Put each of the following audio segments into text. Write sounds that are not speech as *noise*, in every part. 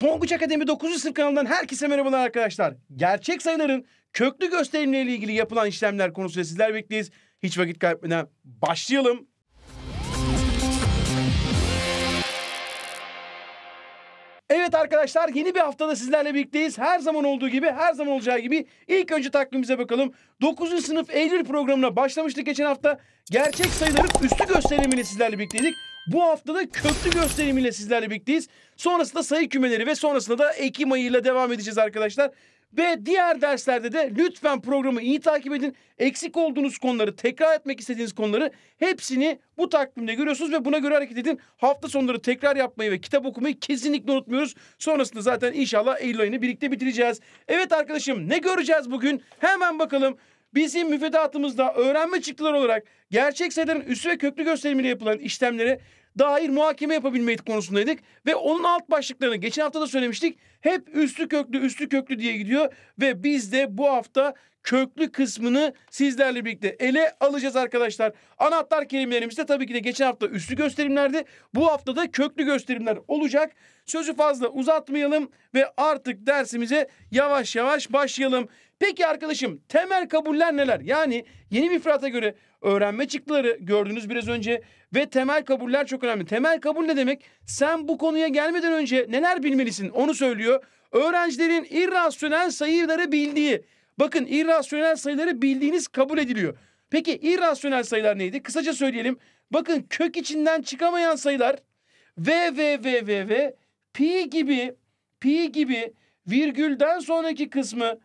Ponguç Akademi 9. sınıf kanalından herkese merhabalar arkadaşlar. Gerçek sayıların köklü gösterimleriyle ilgili yapılan işlemler konusunda sizler bekleyiz. Hiç vakit kaybetmeden başlayalım. Evet arkadaşlar yeni bir haftada sizlerle birlikteyiz. Her zaman olduğu gibi, her zaman olacağı gibi ilk önce takvimimize bakalım. 9. sınıf Eylül programına başlamıştık geçen hafta. Gerçek sayıların üstü gösterimini sizlerle birlikteydik. Bu hafta da köklü gösterimiyle sizlerle birlikteyiz. Sonrasında sayı kümeleri ve sonrasında da Ekim ayıyla devam edeceğiz arkadaşlar. Ve diğer derslerde de lütfen programı iyi takip edin. Eksik olduğunuz konuları, tekrar etmek istediğiniz konuları hepsini bu takvimde görüyorsunuz ve buna göre hareket edin. Hafta sonları tekrar yapmayı ve kitap okumayı kesinlikle unutmuyoruz. Sonrasında zaten inşallah Eylül ayını birlikte bitireceğiz. Evet arkadaşım ne göreceğiz bugün? Hemen bakalım. Bizim müfredatımızda öğrenme çıktıları olarak gerçek sayıların üssü ve köklü gösterimiyle yapılan işlemlere dair muhakeme yapabilmeyi konusundaydık. Ve onun alt başlıklarını geçen hafta da söylemiştik. Hep üstü köklü üstü köklü diye gidiyor. Ve biz de bu hafta köklü kısmını sizlerle birlikte ele alacağız arkadaşlar. Anahtar kelimelerimiz tabii ki de geçen hafta üstü gösterimlerdi. Bu hafta da köklü gösterimler olacak. Sözü fazla uzatmayalım ve artık dersimize yavaş yavaş başlayalım. Peki arkadaşım temel kabuller neler? Yani yeni bir fırata göre öğrenme çıktıları gördünüz biraz önce ve temel kabuller çok önemli. Temel kabul ne demek? Sen bu konuya gelmeden önce neler bilmelisin onu söylüyor. Öğrencilerin irrasyonel sayıları bildiği Bakın irrasyonel sayıları bildiğiniz kabul ediliyor. Peki irrasyonel sayılar neydi? Kısaca söyleyelim. Bakın kök içinden çıkamayan sayılar v v v v v pi gibi pi gibi virgülden sonraki kısmı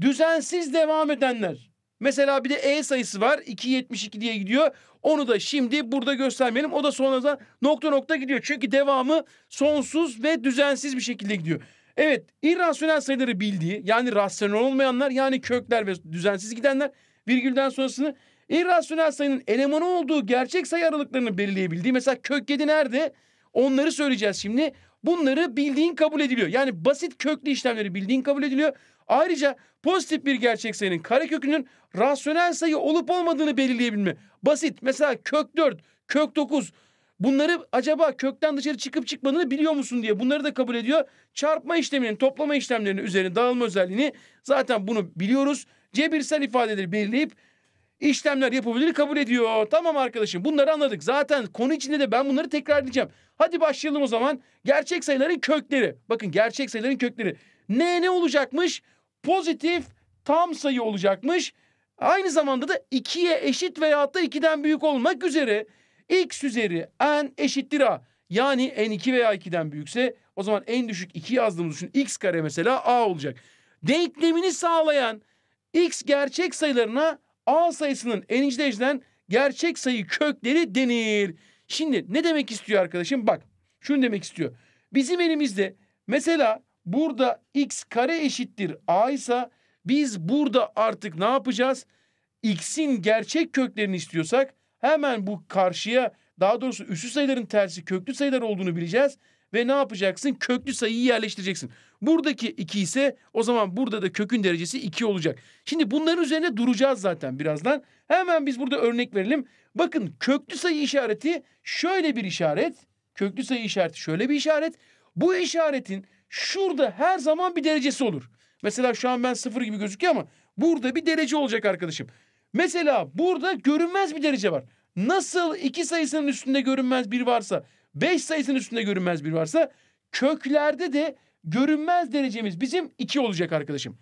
düzensiz devam edenler. Mesela bir de E sayısı var 2.72 diye gidiyor. Onu da şimdi burada göstermeyelim. O da sonradan nokta nokta gidiyor. Çünkü devamı sonsuz ve düzensiz bir şekilde gidiyor. Evet irrasyonel sayıları bildiği yani rasyonel olmayanlar yani kökler ve düzensiz gidenler virgülden sonrasını irrasyonel sayının elemanı olduğu gerçek sayı aralıklarını belirleyebildiği mesela kök 7 nerede onları söyleyeceğiz şimdi. Bunları bildiğin kabul ediliyor. Yani basit köklü işlemleri bildiğin kabul ediliyor. Ayrıca pozitif bir gerçek sayının karekökünün rasyonel sayı olup olmadığını belirleyebilme. Basit. Mesela kök 4, kök 9 Bunları acaba kökten dışarı çıkıp çıkmadığını biliyor musun diye bunları da kabul ediyor. Çarpma işleminin, toplama işlemlerinin üzerine dağılma özelliğini zaten bunu biliyoruz. Cebirsel ifadeleri belirleyip işlemler yapabilir kabul ediyor. Tamam arkadaşım bunları anladık. Zaten konu içinde de ben bunları tekrar edeceğim. Hadi başlayalım o zaman. Gerçek sayıların kökleri. Bakın gerçek sayıların kökleri. Ne ne olacakmış? Pozitif tam sayı olacakmış. Aynı zamanda da 2'ye eşit veyahut da 2'den büyük olmak üzere x üzeri n eşittir a. Yani n2 veya 2'den büyükse o zaman en düşük 2 yazdığımız düşün x kare mesela a olacak. Denklemini sağlayan x gerçek sayılarına a sayısının en dereceden gerçek sayı kökleri denir. Şimdi ne demek istiyor arkadaşım? Bak şunu demek istiyor. Bizim elimizde mesela burada x kare eşittir a ise biz burada artık ne yapacağız? X'in gerçek köklerini istiyorsak Hemen bu karşıya daha doğrusu üssü sayıların tersi köklü sayılar olduğunu bileceğiz. Ve ne yapacaksın? Köklü sayıyı yerleştireceksin. Buradaki 2 ise o zaman burada da kökün derecesi 2 olacak. Şimdi bunların üzerine duracağız zaten birazdan. Hemen biz burada örnek verelim. Bakın köklü sayı işareti şöyle bir işaret. Köklü sayı işareti şöyle bir işaret. Bu işaretin şurada her zaman bir derecesi olur. Mesela şu an ben sıfır gibi gözüküyor ama burada bir derece olacak arkadaşım. Mesela burada görünmez bir derece var. Nasıl iki sayısının üstünde görünmez bir varsa, beş sayısının üstünde görünmez bir varsa köklerde de görünmez derecemiz bizim iki olacak arkadaşım.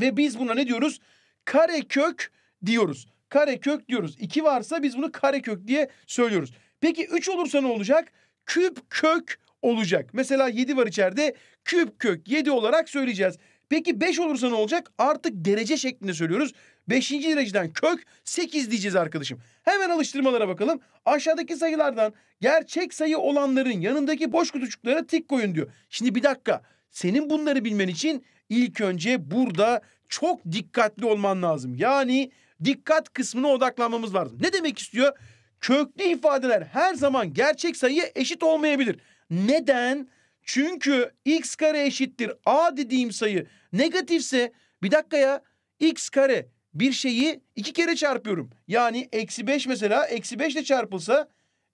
Ve biz buna ne diyoruz? Kare kök diyoruz. Kare kök diyoruz. İki varsa biz bunu kare kök diye söylüyoruz. Peki üç olursa ne olacak? Küp kök olacak. Mesela yedi var içeride. Küp kök yedi olarak söyleyeceğiz. Peki 5 olursa ne olacak? Artık derece şeklinde söylüyoruz. Beşinci dereceden kök sekiz diyeceğiz arkadaşım. Hemen alıştırmalara bakalım. Aşağıdaki sayılardan gerçek sayı olanların yanındaki boş kutucuklara tik koyun diyor. Şimdi bir dakika. Senin bunları bilmen için ilk önce burada çok dikkatli olman lazım. Yani dikkat kısmına odaklanmamız lazım. Ne demek istiyor? Köklü ifadeler her zaman gerçek sayıya eşit olmayabilir. Neden? Çünkü x kare eşittir a dediğim sayı negatifse bir dakika ya x kare bir şeyi iki kere çarpıyorum. Yani eksi beş mesela eksi beşle çarpılsa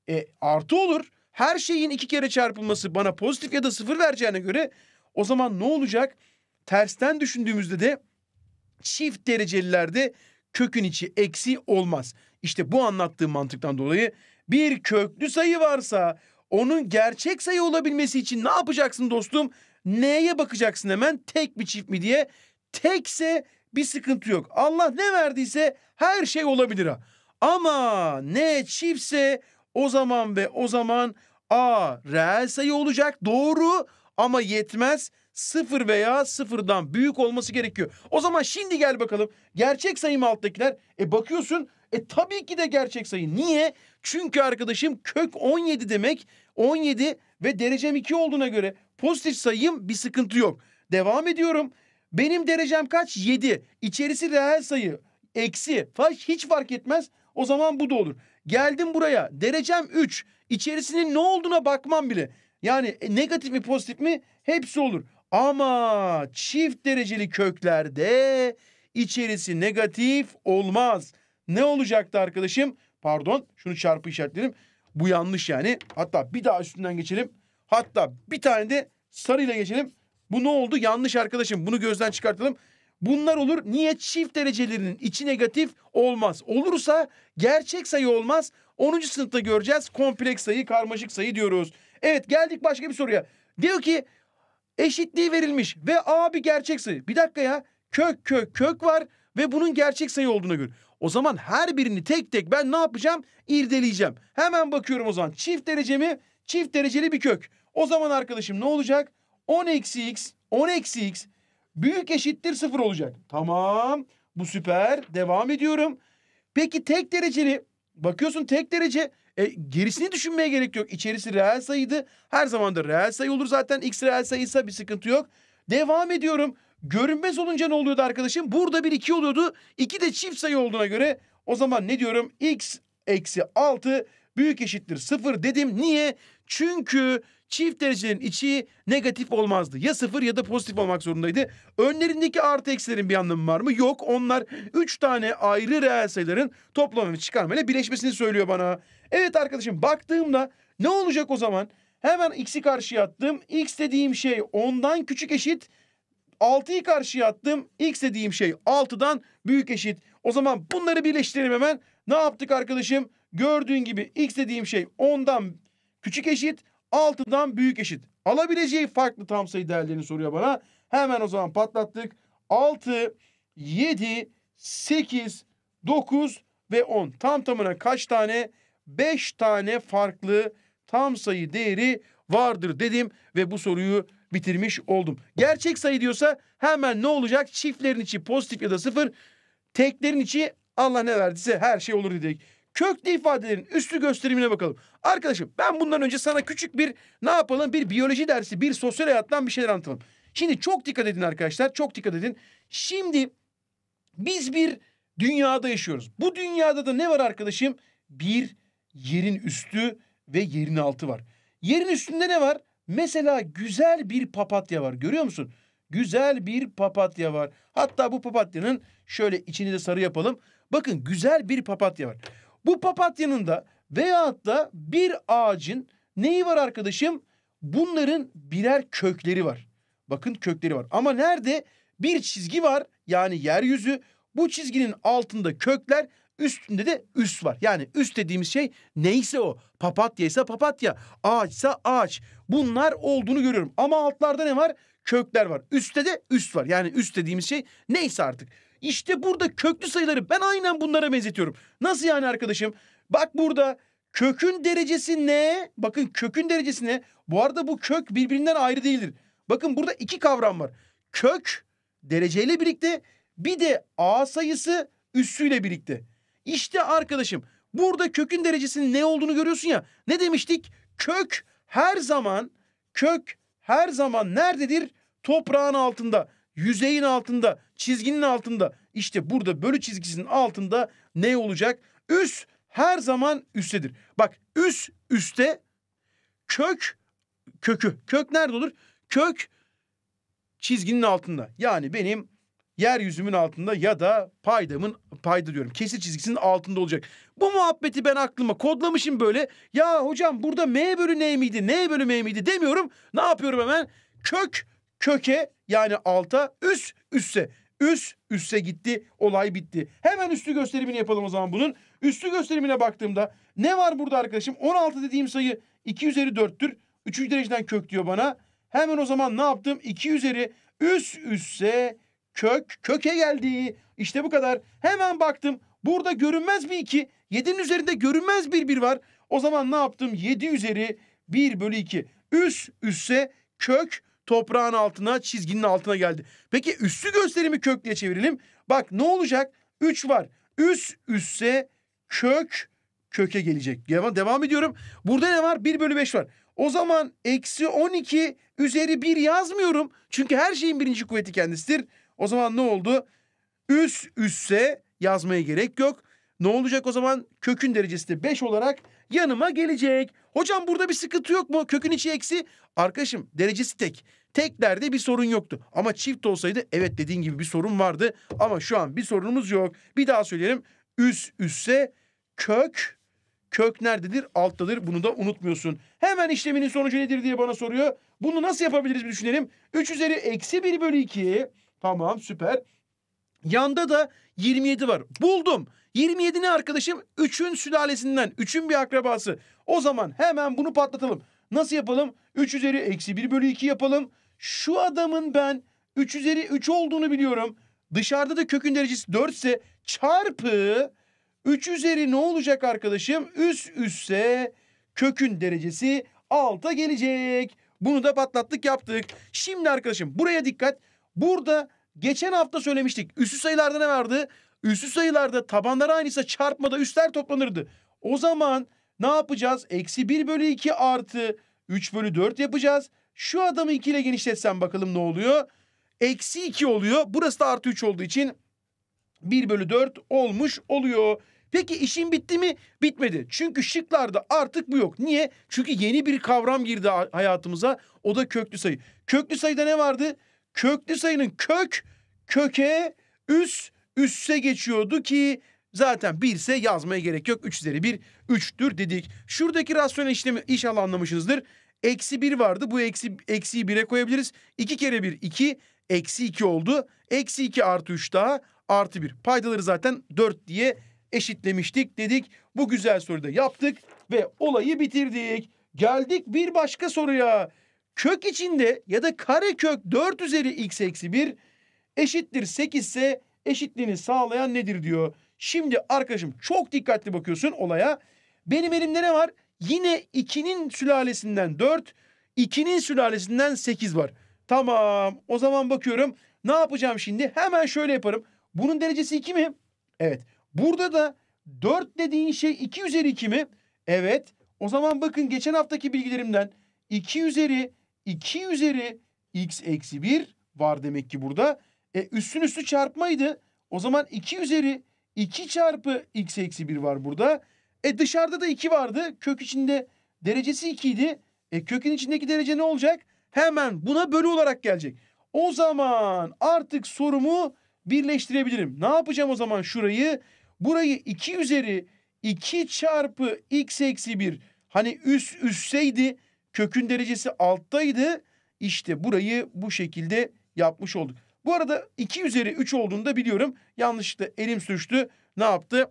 e, artı olur. Her şeyin iki kere çarpılması bana pozitif ya da sıfır vereceğine göre o zaman ne olacak? Tersten düşündüğümüzde de çift derecelilerde kökün içi eksi olmaz. İşte bu anlattığım mantıktan dolayı bir köklü sayı varsa onun gerçek sayı olabilmesi için ne yapacaksın dostum? Neye bakacaksın hemen tek mi çift mi diye. Tekse bir sıkıntı yok. Allah ne verdiyse her şey olabilir ha. Ama ne çiftse o zaman ve o zaman A reel sayı olacak doğru ama yetmez. Sıfır veya sıfırdan büyük olması gerekiyor. O zaman şimdi gel bakalım. Gerçek sayı mı alttakiler? E bakıyorsun e tabii ki de gerçek sayı. Niye? Çünkü arkadaşım kök 17 demek. 17 ve derecem 2 olduğuna göre pozitif sayım bir sıkıntı yok. Devam ediyorum. Benim derecem kaç? 7. İçerisi reel sayı. Eksi. Faş hiç fark etmez. O zaman bu da olur. Geldim buraya. Derecem 3. İçerisinin ne olduğuna bakmam bile. Yani e, negatif mi pozitif mi hepsi olur. Ama çift dereceli köklerde içerisi negatif olmaz. Ne olacaktı arkadaşım? Pardon şunu çarpı işaretlerim. Bu yanlış yani. Hatta bir daha üstünden geçelim. Hatta bir tane de sarıyla geçelim. Bu ne oldu? Yanlış arkadaşım. Bunu gözden çıkartalım. Bunlar olur. Niye çift derecelerinin içi negatif olmaz? Olursa gerçek sayı olmaz. 10. sınıfta göreceğiz. Kompleks sayı, karmaşık sayı diyoruz. Evet geldik başka bir soruya. Diyor ki eşitliği verilmiş ve A bir gerçek sayı. Bir dakika ya. Kök kök kök var ve bunun gerçek sayı olduğuna göre. O zaman her birini tek tek ben ne yapacağım? İrdeleyeceğim. Hemen bakıyorum o zaman. Çift derece mi? Çift dereceli bir kök. O zaman arkadaşım ne olacak? 10 eksi x 10 eksi x büyük eşittir 0 olacak. Tamam. Bu süper. Devam ediyorum. Peki tek dereceli bakıyorsun tek derece e, gerisini düşünmeye gerek yok. İçerisi reel sayıydı. Her zaman da reel sayı olur zaten. X reel sayıysa bir sıkıntı yok. Devam ediyorum. Görünmez olunca ne oluyordu arkadaşım? Burada bir 2 oluyordu. 2 de çift sayı olduğuna göre o zaman ne diyorum? X eksi 6 büyük eşittir sıfır dedim. Niye? Çünkü çift derecelerin içi negatif olmazdı. Ya sıfır ya da pozitif olmak zorundaydı. Önlerindeki artı eksilerin bir anlamı var mı? Yok. Onlar üç tane ayrı reel sayıların toplamı çıkarmayla birleşmesini söylüyor bana. Evet arkadaşım baktığımda ne olacak o zaman? Hemen x'i karşıya attım. x dediğim şey ondan küçük eşit. 6'yı karşıya attım. X dediğim şey 6'dan büyük eşit. O zaman bunları birleştirelim hemen. Ne yaptık arkadaşım? Gördüğün gibi x dediğim şey 10'dan küçük eşit 6'dan büyük eşit. Alabileceği farklı tam sayı değerlerini soruyor bana. Hemen o zaman patlattık. 6, 7, 8, 9 ve 10. Tam tamına kaç tane? 5 tane farklı tam sayı değeri vardır dedim ve bu soruyu bitirmiş oldum. Gerçek sayı diyorsa hemen ne olacak? Çiftlerin içi pozitif ya da sıfır. Teklerin içi Allah ne verdiyse her şey olur dedik köklü ifadelerin üstü gösterimine bakalım. Arkadaşım ben bundan önce sana küçük bir ne yapalım bir biyoloji dersi bir sosyal hayattan bir şeyler anlatalım. Şimdi çok dikkat edin arkadaşlar çok dikkat edin. Şimdi biz bir dünyada yaşıyoruz. Bu dünyada da ne var arkadaşım? Bir yerin üstü ve yerin altı var. Yerin üstünde ne var? Mesela güzel bir papatya var görüyor musun? Güzel bir papatya var. Hatta bu papatyanın şöyle içini de sarı yapalım. Bakın güzel bir papatya var. Bu papatyanın da veyahut da bir ağacın neyi var arkadaşım? Bunların birer kökleri var. Bakın kökleri var. Ama nerede? Bir çizgi var yani yeryüzü. Bu çizginin altında kökler üstünde de üst var. Yani üst dediğimiz şey neyse o. Papatya ise papatya. Ağaçsa ağaç. Bunlar olduğunu görüyorum. Ama altlarda ne var? Kökler var. Üstte de üst var. Yani üst dediğimiz şey neyse artık. İşte burada köklü sayıları ben aynen bunlara benzetiyorum. Nasıl yani arkadaşım? Bak burada kökün derecesi ne? Bakın kökün derecesi ne? Bu arada bu kök birbirinden ayrı değildir. Bakın burada iki kavram var. Kök dereceyle birlikte bir de a sayısı üssüyle birlikte. İşte arkadaşım burada kökün derecesinin ne olduğunu görüyorsun ya. Ne demiştik? Kök her zaman kök her zaman nerededir? Toprağın altında yüzeyin altında, çizginin altında. İşte burada bölü çizgisinin altında ne olacak? Üs her zaman üstedir. Bak üs üste kök kökü. Kök nerede olur? Kök çizginin altında. Yani benim yeryüzümün altında ya da paydamın payda diyorum kesir çizgisinin altında olacak. Bu muhabbeti ben aklıma kodlamışım böyle. Ya hocam burada M bölü N miydi? N bölü M miydi demiyorum. Ne yapıyorum hemen? Kök köke yani alta, üst üste. Üst üste gitti, olay bitti. Hemen üstü gösterimini yapalım o zaman bunun. Üstü gösterimine baktığımda ne var burada arkadaşım? 16 dediğim sayı 2 üzeri 4'tür. 3. dereceden kök diyor bana. Hemen o zaman ne yaptım? 2 üzeri üst üste kök, köke geldi. işte bu kadar. Hemen baktım. Burada görünmez bir 2. 7'nin üzerinde görünmez bir 1 var. O zaman ne yaptım? 7 üzeri 1 bölü 2. Üst üste kök toprağın altına, çizginin altına geldi. Peki üssü gösterimi kök çevirelim. Bak ne olacak? 3 var. Üs üsse kök köke gelecek. Devam, devam ediyorum. Burada ne var? 1 bölü 5 var. O zaman eksi 12 üzeri 1 yazmıyorum. Çünkü her şeyin birinci kuvveti kendisidir. O zaman ne oldu? Üs üsse yazmaya gerek yok. Ne olacak o zaman? Kökün derecesi de 5 olarak yanıma gelecek. Hocam burada bir sıkıntı yok mu? Kökün içi eksi. Arkadaşım derecesi tek. Teklerde bir sorun yoktu. Ama çift olsaydı evet dediğin gibi bir sorun vardı. Ama şu an bir sorunumuz yok. Bir daha söyleyelim. Üst üsse kök. Kök nerededir? Alttadır. Bunu da unutmuyorsun. Hemen işleminin sonucu nedir diye bana soruyor. Bunu nasıl yapabiliriz bir düşünelim. 3 üzeri eksi 1 bölü 2. Tamam süper. Yanda da 27 var. Buldum. 27 ne arkadaşım? 3'ün sülalesinden. 3'ün bir akrabası. O zaman hemen bunu patlatalım. Nasıl yapalım? 3 üzeri eksi 1 bölü 2 yapalım. Şu adamın ben 3 üzeri 3 olduğunu biliyorum. Dışarıda da kökün derecesi 4 ise çarpı 3 üzeri ne olacak arkadaşım? Üst üsse kökün derecesi 6'a gelecek. Bunu da patlattık yaptık. Şimdi arkadaşım buraya dikkat. Burada geçen hafta söylemiştik. Üstü sayılarda ne vardı? Üstü sayılarda tabanlar aynıysa çarpmada üstler toplanırdı. O zaman ne yapacağız? Eksi 1 bölü 2 artı 3 bölü 4 yapacağız. Şu adamı 2 ile genişletsem bakalım ne oluyor? Eksi 2 oluyor. Burası da artı 3 olduğu için 1 bölü 4 olmuş oluyor. Peki işin bitti mi? Bitmedi. Çünkü şıklarda artık bu yok. Niye? Çünkü yeni bir kavram girdi hayatımıza. O da köklü sayı. Köklü sayıda ne vardı? Köklü sayının kök, köke, üst, üsse geçiyordu ki Zaten bilse yazmaya gerek yok. 3 üzeri 1 3'tür dedik. Şuradaki rasyonel işlemi inşallah anlamışsınızdır. Eksi 1 vardı. Bu eksi, eksiyi 1'e koyabiliriz. 2 kere 1 2. Eksi 2 oldu. Eksi 2 artı 3 daha artı 1. Paydaları zaten 4 diye eşitlemiştik dedik. Bu güzel soruyu da yaptık ve olayı bitirdik. Geldik bir başka soruya. Kök içinde ya da kare kök 4 üzeri x eksi 1 eşittir 8 ise eşitliğini sağlayan nedir diyor. Şimdi arkadaşım çok dikkatli bakıyorsun olaya. Benim elimde ne var? Yine 2'nin sülalesinden 4, 2'nin sülalesinden 8 var. Tamam o zaman bakıyorum ne yapacağım şimdi? Hemen şöyle yaparım. Bunun derecesi 2 mi? Evet. Burada da 4 dediğin şey 2 üzeri 2 mi? Evet. O zaman bakın geçen haftaki bilgilerimden 2 üzeri 2 üzeri x eksi 1 var demek ki burada. E, üstün üstü çarpmaydı. O zaman 2 üzeri 2 çarpı x eksi 1 var burada. E dışarıda da 2 vardı. Kök içinde derecesi 2 idi. E kökün içindeki derece ne olacak? Hemen buna bölü olarak gelecek. O zaman artık sorumu birleştirebilirim. Ne yapacağım o zaman şurayı? Burayı 2 üzeri 2 çarpı x eksi 1. Hani üst üstseydi kökün derecesi alttaydı. İşte burayı bu şekilde yapmış olduk. Bu arada 2 üzeri 3 olduğunu da biliyorum. Yanlışlıkla elim sürçtü. Ne yaptı?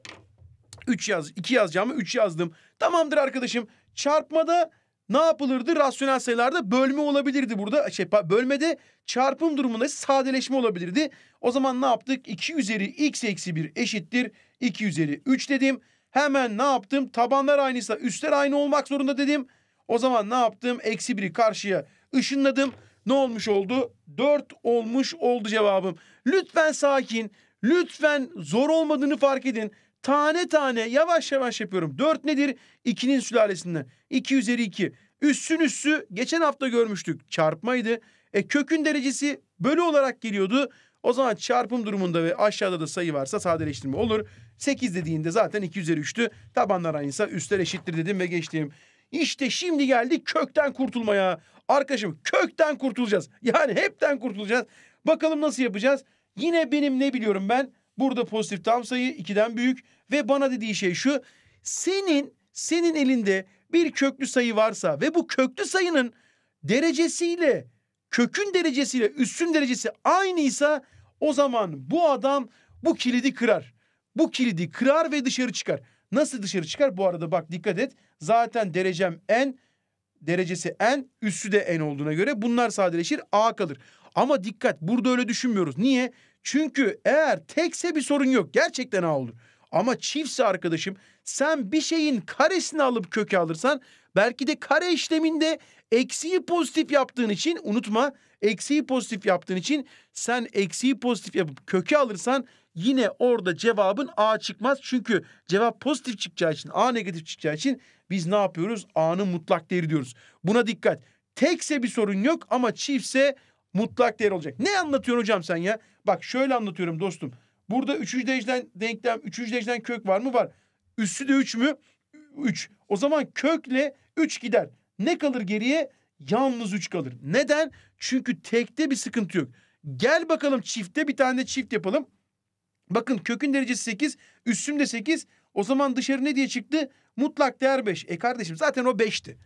3 yaz, 2 yazacağımı 3 yazdım. Tamamdır arkadaşım. Çarpmada ne yapılırdı? Rasyonel sayılarda bölme olabilirdi burada. Şey, bölmede çarpım durumunda sadeleşme olabilirdi. O zaman ne yaptık? 2 üzeri x eksi 1 eşittir. 2 üzeri 3 dedim. Hemen ne yaptım? Tabanlar aynıysa üstler aynı olmak zorunda dedim. O zaman ne yaptım? Eksi 1'i karşıya ışınladım ne olmuş oldu? 4 olmuş oldu cevabım. Lütfen sakin, lütfen zor olmadığını fark edin. Tane tane yavaş yavaş yapıyorum. 4 nedir? 2'nin sülalesinden. 2 üzeri 2. Üssün üssü geçen hafta görmüştük çarpmaydı. E kökün derecesi bölü olarak geliyordu. O zaman çarpım durumunda ve aşağıda da sayı varsa sadeleştirme olur. 8 dediğinde zaten 2 üzeri 3'tü. Tabanlar aynıysa üstler eşittir dedim ve geçtim. İşte şimdi geldik kökten kurtulmaya. Arkadaşım kökten kurtulacağız. Yani hepten kurtulacağız. Bakalım nasıl yapacağız? Yine benim ne biliyorum ben? Burada pozitif tam sayı 2'den büyük ve bana dediği şey şu. Senin senin elinde bir köklü sayı varsa ve bu köklü sayının derecesiyle kökün derecesiyle üstün derecesi aynıysa o zaman bu adam bu kilidi kırar. Bu kilidi kırar ve dışarı çıkar. Nasıl dışarı çıkar? Bu arada bak dikkat et. Zaten derecem en derecesi en üssü de en olduğuna göre bunlar sadeleşir a kalır. Ama dikkat burada öyle düşünmüyoruz. Niye? Çünkü eğer tekse bir sorun yok. Gerçekten a olur. Ama çiftse arkadaşım sen bir şeyin karesini alıp kökü alırsan belki de kare işleminde eksiği pozitif yaptığın için unutma eksiği pozitif yaptığın için sen eksiği pozitif yapıp kökü alırsan yine orada cevabın A çıkmaz. Çünkü cevap pozitif çıkacağı için A negatif çıkacağı için biz ne yapıyoruz? A'nın mutlak değeri diyoruz. Buna dikkat. Tekse bir sorun yok ama çiftse mutlak değer olacak. Ne anlatıyorsun hocam sen ya? Bak şöyle anlatıyorum dostum. Burada üçüncü dereceden denklem, üçüncü dereceden kök var mı? Var. Üssü de üç mü? Üç. O zaman kökle üç gider. Ne kalır geriye? Yalnız üç kalır. Neden? Çünkü tekte bir sıkıntı yok. Gel bakalım çifte bir tane de çift yapalım. Bakın kökün derecesi sekiz, üssüm de sekiz. O zaman dışarı ne diye çıktı? Mutlak değer beş. E kardeşim zaten o beşti.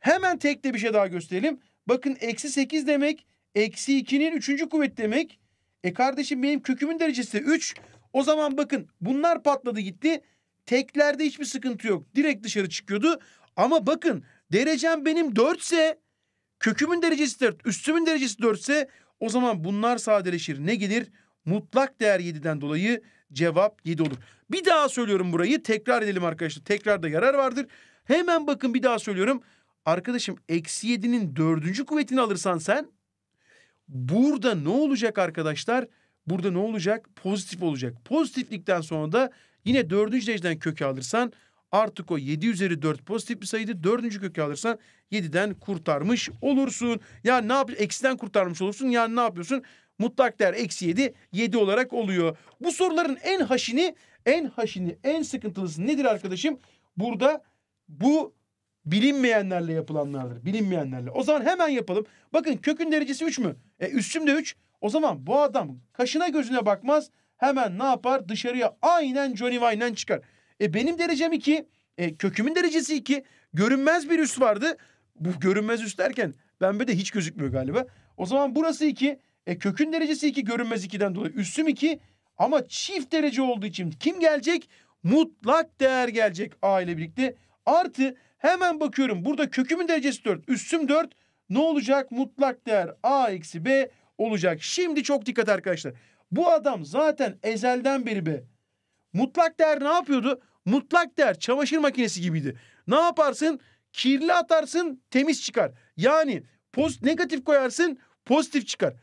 Hemen tekte bir şey daha gösterelim. Bakın eksi sekiz demek, eksi ikinin üçüncü kuvvet demek. E kardeşim benim kökümün derecesi 3. O zaman bakın bunlar patladı gitti. Teklerde hiçbir sıkıntı yok. Direkt dışarı çıkıyordu. Ama bakın derecem benim 4 ise kökümün derecesi 4, üstümün derecesi 4 ise o zaman bunlar sadeleşir. Ne gelir? Mutlak değer 7'den dolayı cevap 7 olur. Bir daha söylüyorum burayı. Tekrar edelim arkadaşlar. Tekrarda yarar vardır. Hemen bakın bir daha söylüyorum. Arkadaşım eksi 7'nin dördüncü kuvvetini alırsan sen Burada ne olacak arkadaşlar? Burada ne olacak? Pozitif olacak. Pozitiflikten sonra da yine dördüncü dereceden kökü alırsan artık o 7 üzeri 4 pozitif bir sayıydı. Dördüncü kökü alırsan 7'den kurtarmış olursun. Yani ne yap? Eksiden kurtarmış olursun. Yani ne yapıyorsun? Mutlak değer eksi 7, 7 olarak oluyor. Bu soruların en haşini, en haşini, en sıkıntılısı nedir arkadaşım? Burada bu bilinmeyenlerle yapılanlardır. Bilinmeyenlerle. O zaman hemen yapalım. Bakın kökün derecesi 3 mü? E, üstümde üç. O zaman bu adam kaşına gözüne bakmaz. Hemen ne yapar? Dışarıya aynen Johnny Vine'den çıkar. E, benim derecem iki. E, kökümün derecesi iki. Görünmez bir üst vardı. Bu görünmez üst derken pembe de hiç gözükmüyor galiba. O zaman burası iki. E, kökün derecesi iki. Görünmez ikiden dolayı. Üstüm iki. Ama çift derece olduğu için kim gelecek? Mutlak değer gelecek A ile birlikte. Artı hemen bakıyorum. Burada kökümün derecesi 4. Üstüm 4 ne olacak? Mutlak değer a eksi b olacak. Şimdi çok dikkat arkadaşlar. Bu adam zaten ezelden beri be. Mutlak değer ne yapıyordu? Mutlak değer çamaşır makinesi gibiydi. Ne yaparsın? Kirli atarsın temiz çıkar. Yani post negatif koyarsın pozitif çıkar.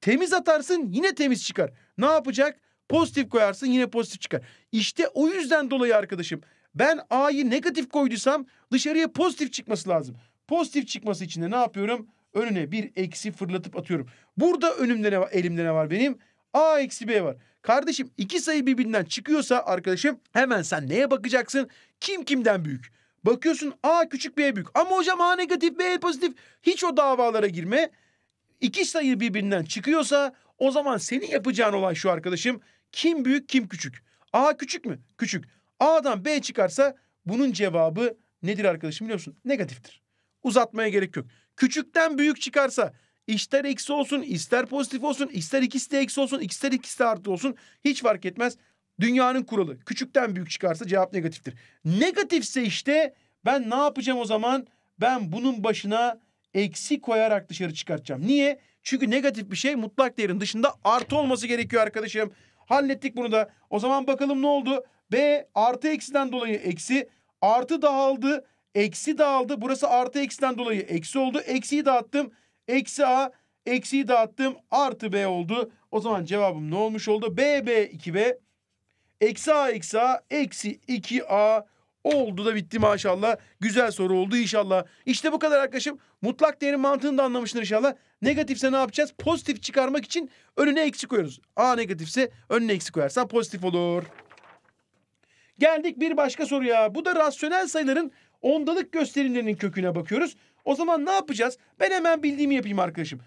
Temiz atarsın yine temiz çıkar. Ne yapacak? Pozitif koyarsın yine pozitif çıkar. İşte o yüzden dolayı arkadaşım ben A'yı negatif koyduysam dışarıya pozitif çıkması lazım. Pozitif çıkması için de ne yapıyorum? Önüne bir eksi fırlatıp atıyorum. Burada önümde ne var? Elimde ne var benim? A eksi B var. Kardeşim iki sayı birbirinden çıkıyorsa arkadaşım hemen sen neye bakacaksın? Kim kimden büyük? Bakıyorsun A küçük B büyük. Ama hocam A negatif B pozitif. Hiç o davalara girme. İki sayı birbirinden çıkıyorsa o zaman senin yapacağın olay şu arkadaşım. Kim büyük kim küçük? A küçük mü? Küçük. A'dan B çıkarsa bunun cevabı nedir arkadaşım biliyorsun? Negatiftir. Uzatmaya gerek yok. Küçükten büyük çıkarsa ister eksi olsun, ister pozitif olsun, ister ikisi de eksi olsun, ister ikisi de artı olsun hiç fark etmez. Dünyanın kuralı. Küçükten büyük çıkarsa cevap negatiftir. Negatifse işte ben ne yapacağım o zaman? Ben bunun başına eksi koyarak dışarı çıkartacağım. Niye? Çünkü negatif bir şey mutlak değerin dışında artı olması gerekiyor arkadaşım. Hallettik bunu da. O zaman bakalım ne oldu? B artı eksiden dolayı eksi. Artı dağıldı. Eksi dağıldı. Burası artı eksiden dolayı eksi oldu. Eksiyi dağıttım. Eksi A. Eksiyi dağıttım. Artı B oldu. O zaman cevabım ne olmuş oldu? B, B, 2B. Eksi A, eksi A. Eksi 2A oldu da bitti maşallah. Güzel soru oldu inşallah. İşte bu kadar arkadaşım. Mutlak değerin mantığını da anlamışsın inşallah. Negatifse ne yapacağız? Pozitif çıkarmak için önüne eksi koyuyoruz. A negatifse önüne eksi koyarsan pozitif olur. Geldik bir başka soruya. Bu da rasyonel sayıların Ondalık gösterimlerinin köküne bakıyoruz. O zaman ne yapacağız? Ben hemen bildiğimi yapayım arkadaşım.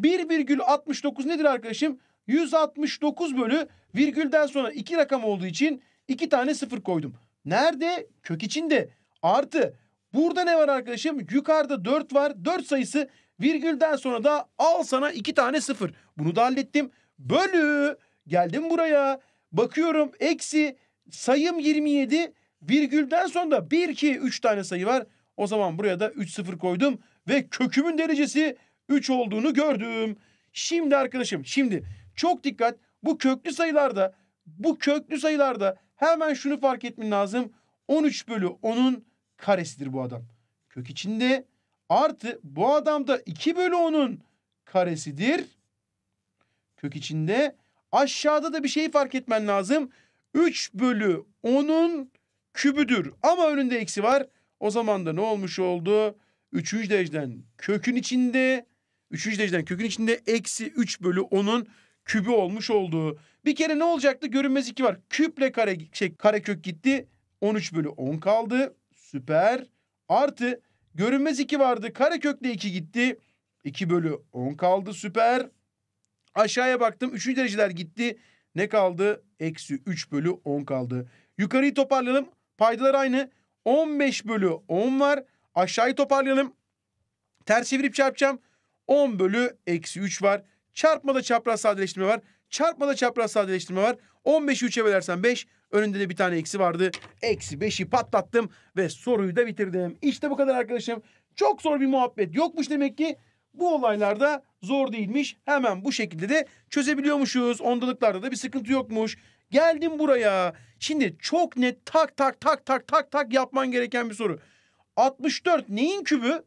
1,69 nedir arkadaşım? 169 bölü virgülden sonra iki rakam olduğu için iki tane sıfır koydum. Nerede? Kök içinde. Artı burada ne var arkadaşım? Yukarıda 4 var. 4 sayısı virgülden sonra da al sana iki tane sıfır. Bunu da hallettim. Bölü geldim buraya. Bakıyorum eksi sayım 27 Virgülden sonra 1, 2, 3 tane sayı var. O zaman buraya da 3, 0 koydum. Ve kökümün derecesi 3 olduğunu gördüm. Şimdi arkadaşım şimdi çok dikkat bu köklü sayılarda bu köklü sayılarda hemen şunu fark etmen lazım. 13 bölü 10'un karesidir bu adam. Kök içinde artı bu adam da 2 bölü 10'un karesidir. Kök içinde aşağıda da bir şey fark etmen lazım. 3 bölü 10'un kübüdür ama önünde eksi var. O zaman da ne olmuş oldu? Üçüncü dereceden kökün içinde, üçüncü dereceden kökün içinde eksi 3 bölü 10'un kübü olmuş oldu. Bir kere ne olacaktı? Görünmez 2 var. Küple kare, şey, kare kök gitti. 13 bölü 10 kaldı. Süper. Artı görünmez 2 vardı. Kare kökle 2 gitti. 2 bölü 10 kaldı. Süper. Aşağıya baktım. 3 dereceler gitti. Ne kaldı? Eksi 3 bölü 10 kaldı. Yukarıyı toparlayalım. Paydalar aynı. 15 bölü 10 var. Aşağıyı toparlayalım. Ters çevirip çarpacağım. 10 bölü eksi 3 var. Çarpmada çapraz sadeleştirme var. Çarpmada çapraz sadeleştirme var. 15'i 3'e bölersen 5. Önünde de bir tane eksi vardı. Eksi 5'i patlattım ve soruyu da bitirdim. İşte bu kadar arkadaşım. Çok zor bir muhabbet yokmuş demek ki. Bu olaylarda zor değilmiş. Hemen bu şekilde de çözebiliyormuşuz. Ondalıklarda da bir sıkıntı yokmuş. Geldim buraya. Şimdi çok net tak tak tak tak tak tak yapman gereken bir soru. 64 neyin kübü?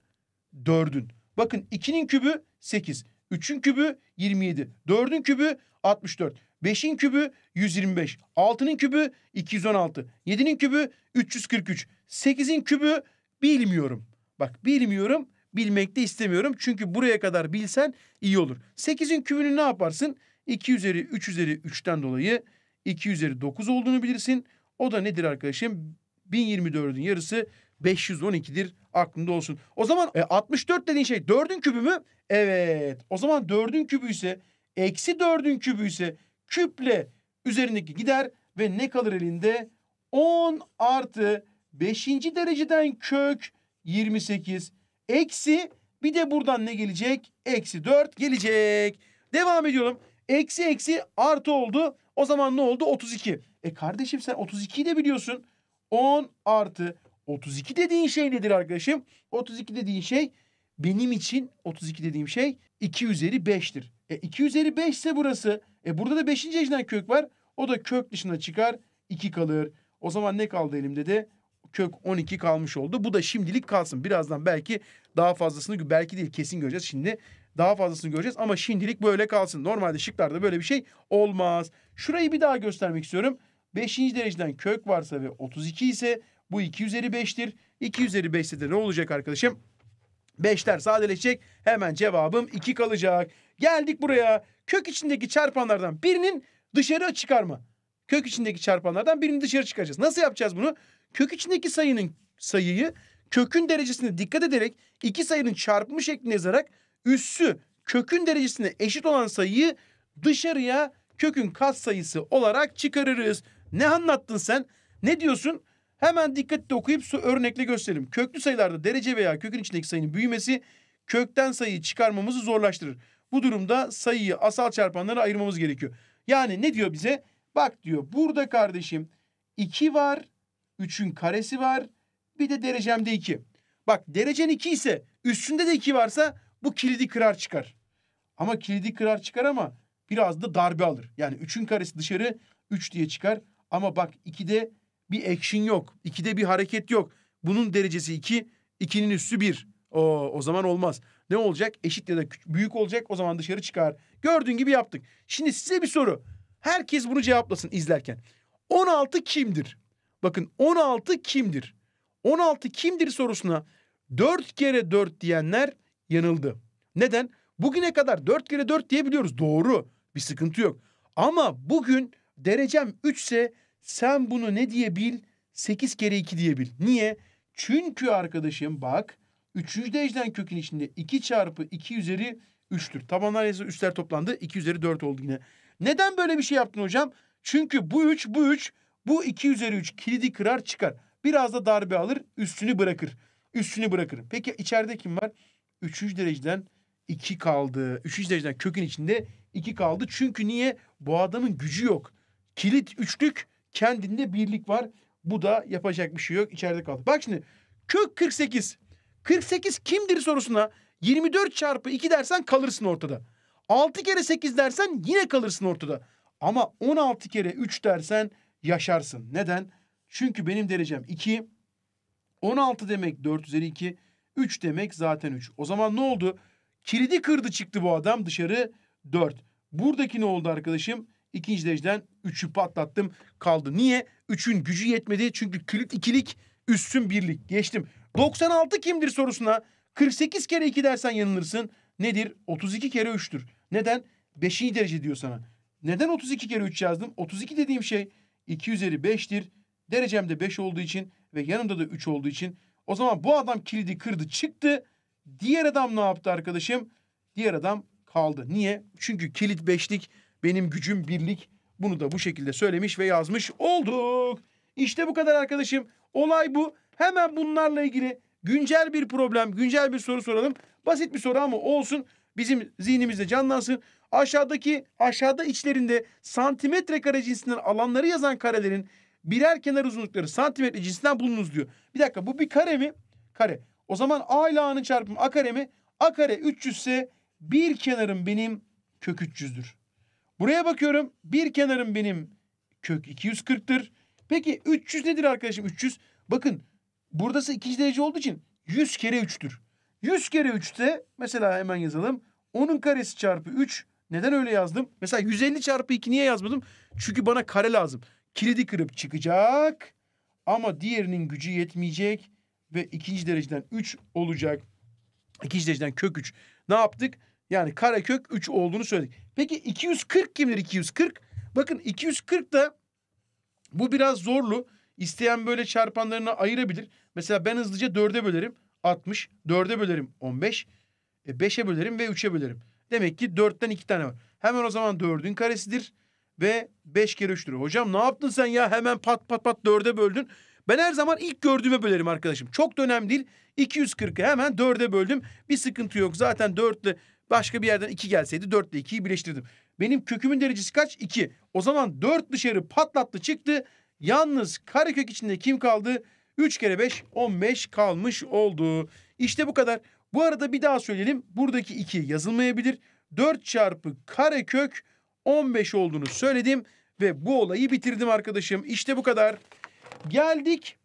4'ün. Bakın 2'nin kübü 8. 3'ün kübü 27. 4'ün kübü 64. 5'in kübü 125. 6'nın kübü 216. 7'nin kübü 343. 8'in kübü bilmiyorum. Bak bilmiyorum bilmek de istemiyorum. Çünkü buraya kadar bilsen iyi olur. 8'in kübünü ne yaparsın? 2 üzeri 3 üzeri 3'ten dolayı 2 üzeri 9 olduğunu bilirsin. O da nedir arkadaşım? 1024'ün yarısı 512'dir. Aklında olsun. O zaman e, 64 dediğin şey 4'ün kübü mü? Evet. O zaman 4'ün kübü ise eksi 4'ün kübü ise küple üzerindeki gider ve ne kalır elinde? 10 artı 5. dereceden kök 28 eksi bir de buradan ne gelecek? Eksi 4 gelecek. Devam ediyorum. Eksi eksi artı oldu. O zaman ne oldu? 32. E kardeşim sen 32'yi de biliyorsun. 10 artı 32 dediğin şey nedir arkadaşım? 32 dediğin şey benim için 32 dediğim şey 2 üzeri 5'tir. E 2 üzeri 5 ise burası. E burada da 5. ecden kök var. O da kök dışına çıkar. 2 kalır. O zaman ne kaldı elimde de? Kök 12 kalmış oldu. Bu da şimdilik kalsın. Birazdan belki daha fazlasını belki değil kesin göreceğiz. Şimdi daha fazlasını göreceğiz ama şimdilik böyle kalsın. Normalde şıklarda böyle bir şey olmaz. Şurayı bir daha göstermek istiyorum. 5. dereceden kök varsa ve 32 ise bu 2 üzeri 5'tir. 2 üzeri 5 ise de ne olacak arkadaşım? 5'ler sadeleşecek. Hemen cevabım 2 kalacak. Geldik buraya. Kök içindeki çarpanlardan birinin dışarı çıkarma. Kök içindeki çarpanlardan birini dışarı çıkaracağız. Nasıl yapacağız bunu? Kök içindeki sayının sayıyı kökün derecesine dikkat ederek iki sayının çarpımı şeklinde yazarak üssü kökün derecesine eşit olan sayıyı dışarıya kökün kat sayısı olarak çıkarırız. Ne anlattın sen? Ne diyorsun? Hemen dikkatli okuyup su örnekle gösterelim. Köklü sayılarda derece veya kökün içindeki sayının büyümesi kökten sayıyı çıkarmamızı zorlaştırır. Bu durumda sayıyı asal çarpanlara ayırmamız gerekiyor. Yani ne diyor bize? Bak diyor burada kardeşim 2 var, 3'ün karesi var, bir de derecemde 2. Bak derecen 2 ise üstünde de 2 varsa bu kilidi kırar çıkar. Ama kilidi kırar çıkar ama biraz da darbe alır. Yani üçün karesi dışarı üç diye çıkar. Ama bak ikide bir action yok. İkide bir hareket yok. Bunun derecesi iki, ikinin üstü bir. O, o zaman olmaz. Ne olacak? Eşit ya da büyük olacak. O zaman dışarı çıkar. Gördüğün gibi yaptık. Şimdi size bir soru. Herkes bunu cevaplasın izlerken. 16 kimdir? Bakın 16 kimdir? 16 kimdir sorusuna 4 kere 4 diyenler yanıldı. Neden? Bugüne kadar 4 kere 4 diyebiliyoruz. Doğru. Bir sıkıntı yok. Ama bugün derecem 3 ise sen bunu ne diyebil? 8 kere 2 diyebil. Niye? Çünkü arkadaşım bak 3. dereceden kökün içinde 2 çarpı 2 üzeri 3'tür. Tabanlar yazı 3'ler toplandı. 2 üzeri 4 oldu yine. Neden böyle bir şey yaptın hocam? Çünkü bu 3 bu 3 bu 2 üzeri 3 kilidi kırar çıkar. Biraz da darbe alır üstünü bırakır. Üstünü bırakır. Peki içeride kim var? 300 dereceden iki kaldı. 300 dereceden kökün içinde iki kaldı. Çünkü niye? Bu adamın gücü yok. Kilit üçlük kendinde birlik var. Bu da yapacak bir şey yok. İçeride kaldı. Bak şimdi kök 48. 48 kimdir sorusuna 24 çarpı 2 dersen kalırsın ortada. 6 kere 8 dersen yine kalırsın ortada. Ama 16 kere 3 dersen yaşarsın. Neden? Çünkü benim derecem 2. 16 demek 4 üzeri 2. 3 demek zaten 3. O zaman ne oldu? Kilidi kırdı çıktı bu adam dışarı 4. Buradaki ne oldu arkadaşım? İkinci dereceden 3'ü patlattım kaldı. Niye? 3'ün gücü yetmedi çünkü kilit ikilik üstün birlik. Geçtim. 96 kimdir sorusuna 48 kere 2 dersen yanılırsın. Nedir? 32 kere 3'tür. Neden? 5. derece diyor sana. Neden 32 kere 3 yazdım? 32 dediğim şey 2 üzeri 5'tir. Derecem de 5 olduğu için ve yanımda da 3 olduğu için o zaman bu adam kilidi kırdı çıktı. Diğer adam ne yaptı arkadaşım? Diğer adam kaldı. Niye? Çünkü kilit beşlik benim gücüm birlik. Bunu da bu şekilde söylemiş ve yazmış olduk. İşte bu kadar arkadaşım. Olay bu. Hemen bunlarla ilgili güncel bir problem, güncel bir soru soralım. Basit bir soru ama olsun. Bizim zihnimizde canlansın. Aşağıdaki aşağıda içlerinde santimetre kare cinsinden alanları yazan karelerin birer kenar uzunlukları santimetre cinsinden bulunuz diyor. Bir dakika bu bir kare mi? Kare. O zaman A ile A'nın çarpımı A kare mi? A kare 300 ise bir kenarım benim kök 300'dür. Buraya bakıyorum. Bir kenarım benim kök 240'tır. Peki 300 nedir arkadaşım? 300. Bakın buradası ikinci derece olduğu için 100 kere 3'tür. 100 kere 3'te mesela hemen yazalım. Onun karesi çarpı 3. Neden öyle yazdım? Mesela 150 çarpı 2 niye yazmadım? Çünkü bana kare lazım kilidi kırıp çıkacak ama diğerinin gücü yetmeyecek ve ikinci dereceden üç olacak. İkinci dereceden kök üç. Ne yaptık? Yani kare kök üç olduğunu söyledik. Peki 240 kimdir 240? Bakın 240 da bu biraz zorlu. İsteyen böyle çarpanlarına ayırabilir. Mesela ben hızlıca dörde bölerim 60, dörde bölerim 15, e, beşe bölerim ve üçe bölerim. Demek ki dörtten iki tane var. Hemen o zaman dördün karesidir ve 5 kere 3 lira. Hocam ne yaptın sen ya hemen pat pat pat dörde böldün. Ben her zaman ilk gördüğüme bölerim arkadaşım. Çok da önemli değil. 240'ı hemen dörde böldüm. Bir sıkıntı yok. Zaten dörtle başka bir yerden iki gelseydi dörtle ikiyi birleştirdim. Benim kökümün derecesi kaç? 2. O zaman dört dışarı patlattı çıktı. Yalnız karekök içinde kim kaldı? 3 kere 5 15 kalmış oldu. İşte bu kadar. Bu arada bir daha söyleyelim. Buradaki 2 yazılmayabilir. 4 çarpı karekök 15 olduğunu söyledim ve bu olayı bitirdim arkadaşım. İşte bu kadar. Geldik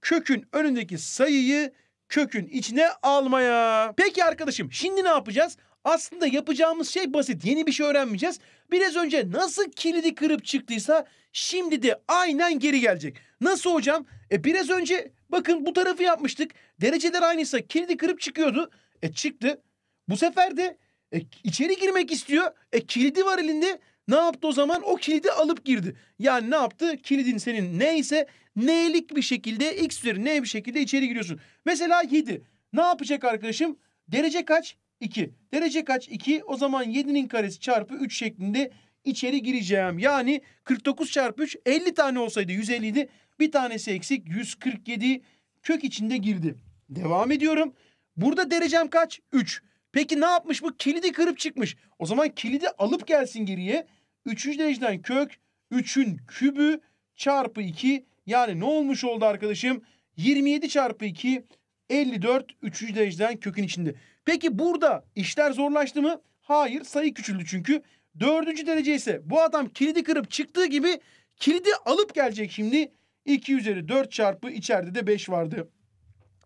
kökün önündeki sayıyı kökün içine almaya. Peki arkadaşım şimdi ne yapacağız? Aslında yapacağımız şey basit. Yeni bir şey öğrenmeyeceğiz. Biraz önce nasıl kilidi kırıp çıktıysa şimdi de aynen geri gelecek. Nasıl hocam? E biraz önce bakın bu tarafı yapmıştık. Dereceler aynıysa kilidi kırıp çıkıyordu. E çıktı. Bu sefer de e, içeri girmek istiyor. E kilidi var elinde. Ne yaptı o zaman? O kilidi alıp girdi. Yani ne yaptı? Kilidin senin neyse neylik bir şekilde x üzeri ne bir şekilde içeri giriyorsun. Mesela 7. Ne yapacak arkadaşım? Derece kaç? 2. Derece kaç? 2. O zaman 7'nin karesi çarpı 3 şeklinde içeri gireceğim. Yani 49 çarpı 3 50 tane olsaydı 150 idi. Bir tanesi eksik 147 kök içinde girdi. Devam ediyorum. Burada derecem kaç? 3. Peki ne yapmış bu? Kilidi kırıp çıkmış. O zaman kilidi alıp gelsin geriye. Üçüncü dereceden kök 3'ün kübü çarpı 2. Yani ne olmuş oldu arkadaşım? 27 çarpı 2 54 3. dereceden kökün içinde. Peki burada işler zorlaştı mı? Hayır sayı küçüldü çünkü. Dördüncü derece ise bu adam kilidi kırıp çıktığı gibi kilidi alıp gelecek şimdi. 2 üzeri 4 çarpı içeride de 5 vardı.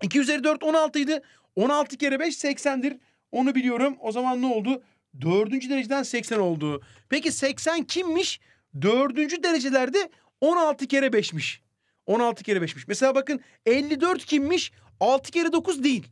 2 üzeri 4 16 idi. 16 kere 5 80'dir. Onu biliyorum. O zaman ne oldu? Dördüncü dereceden 80 oldu. Peki 80 kimmiş? Dördüncü derecelerde 16 kere 5'miş. 16 kere 5'miş. Mesela bakın 54 kimmiş? 6 kere 9 değil.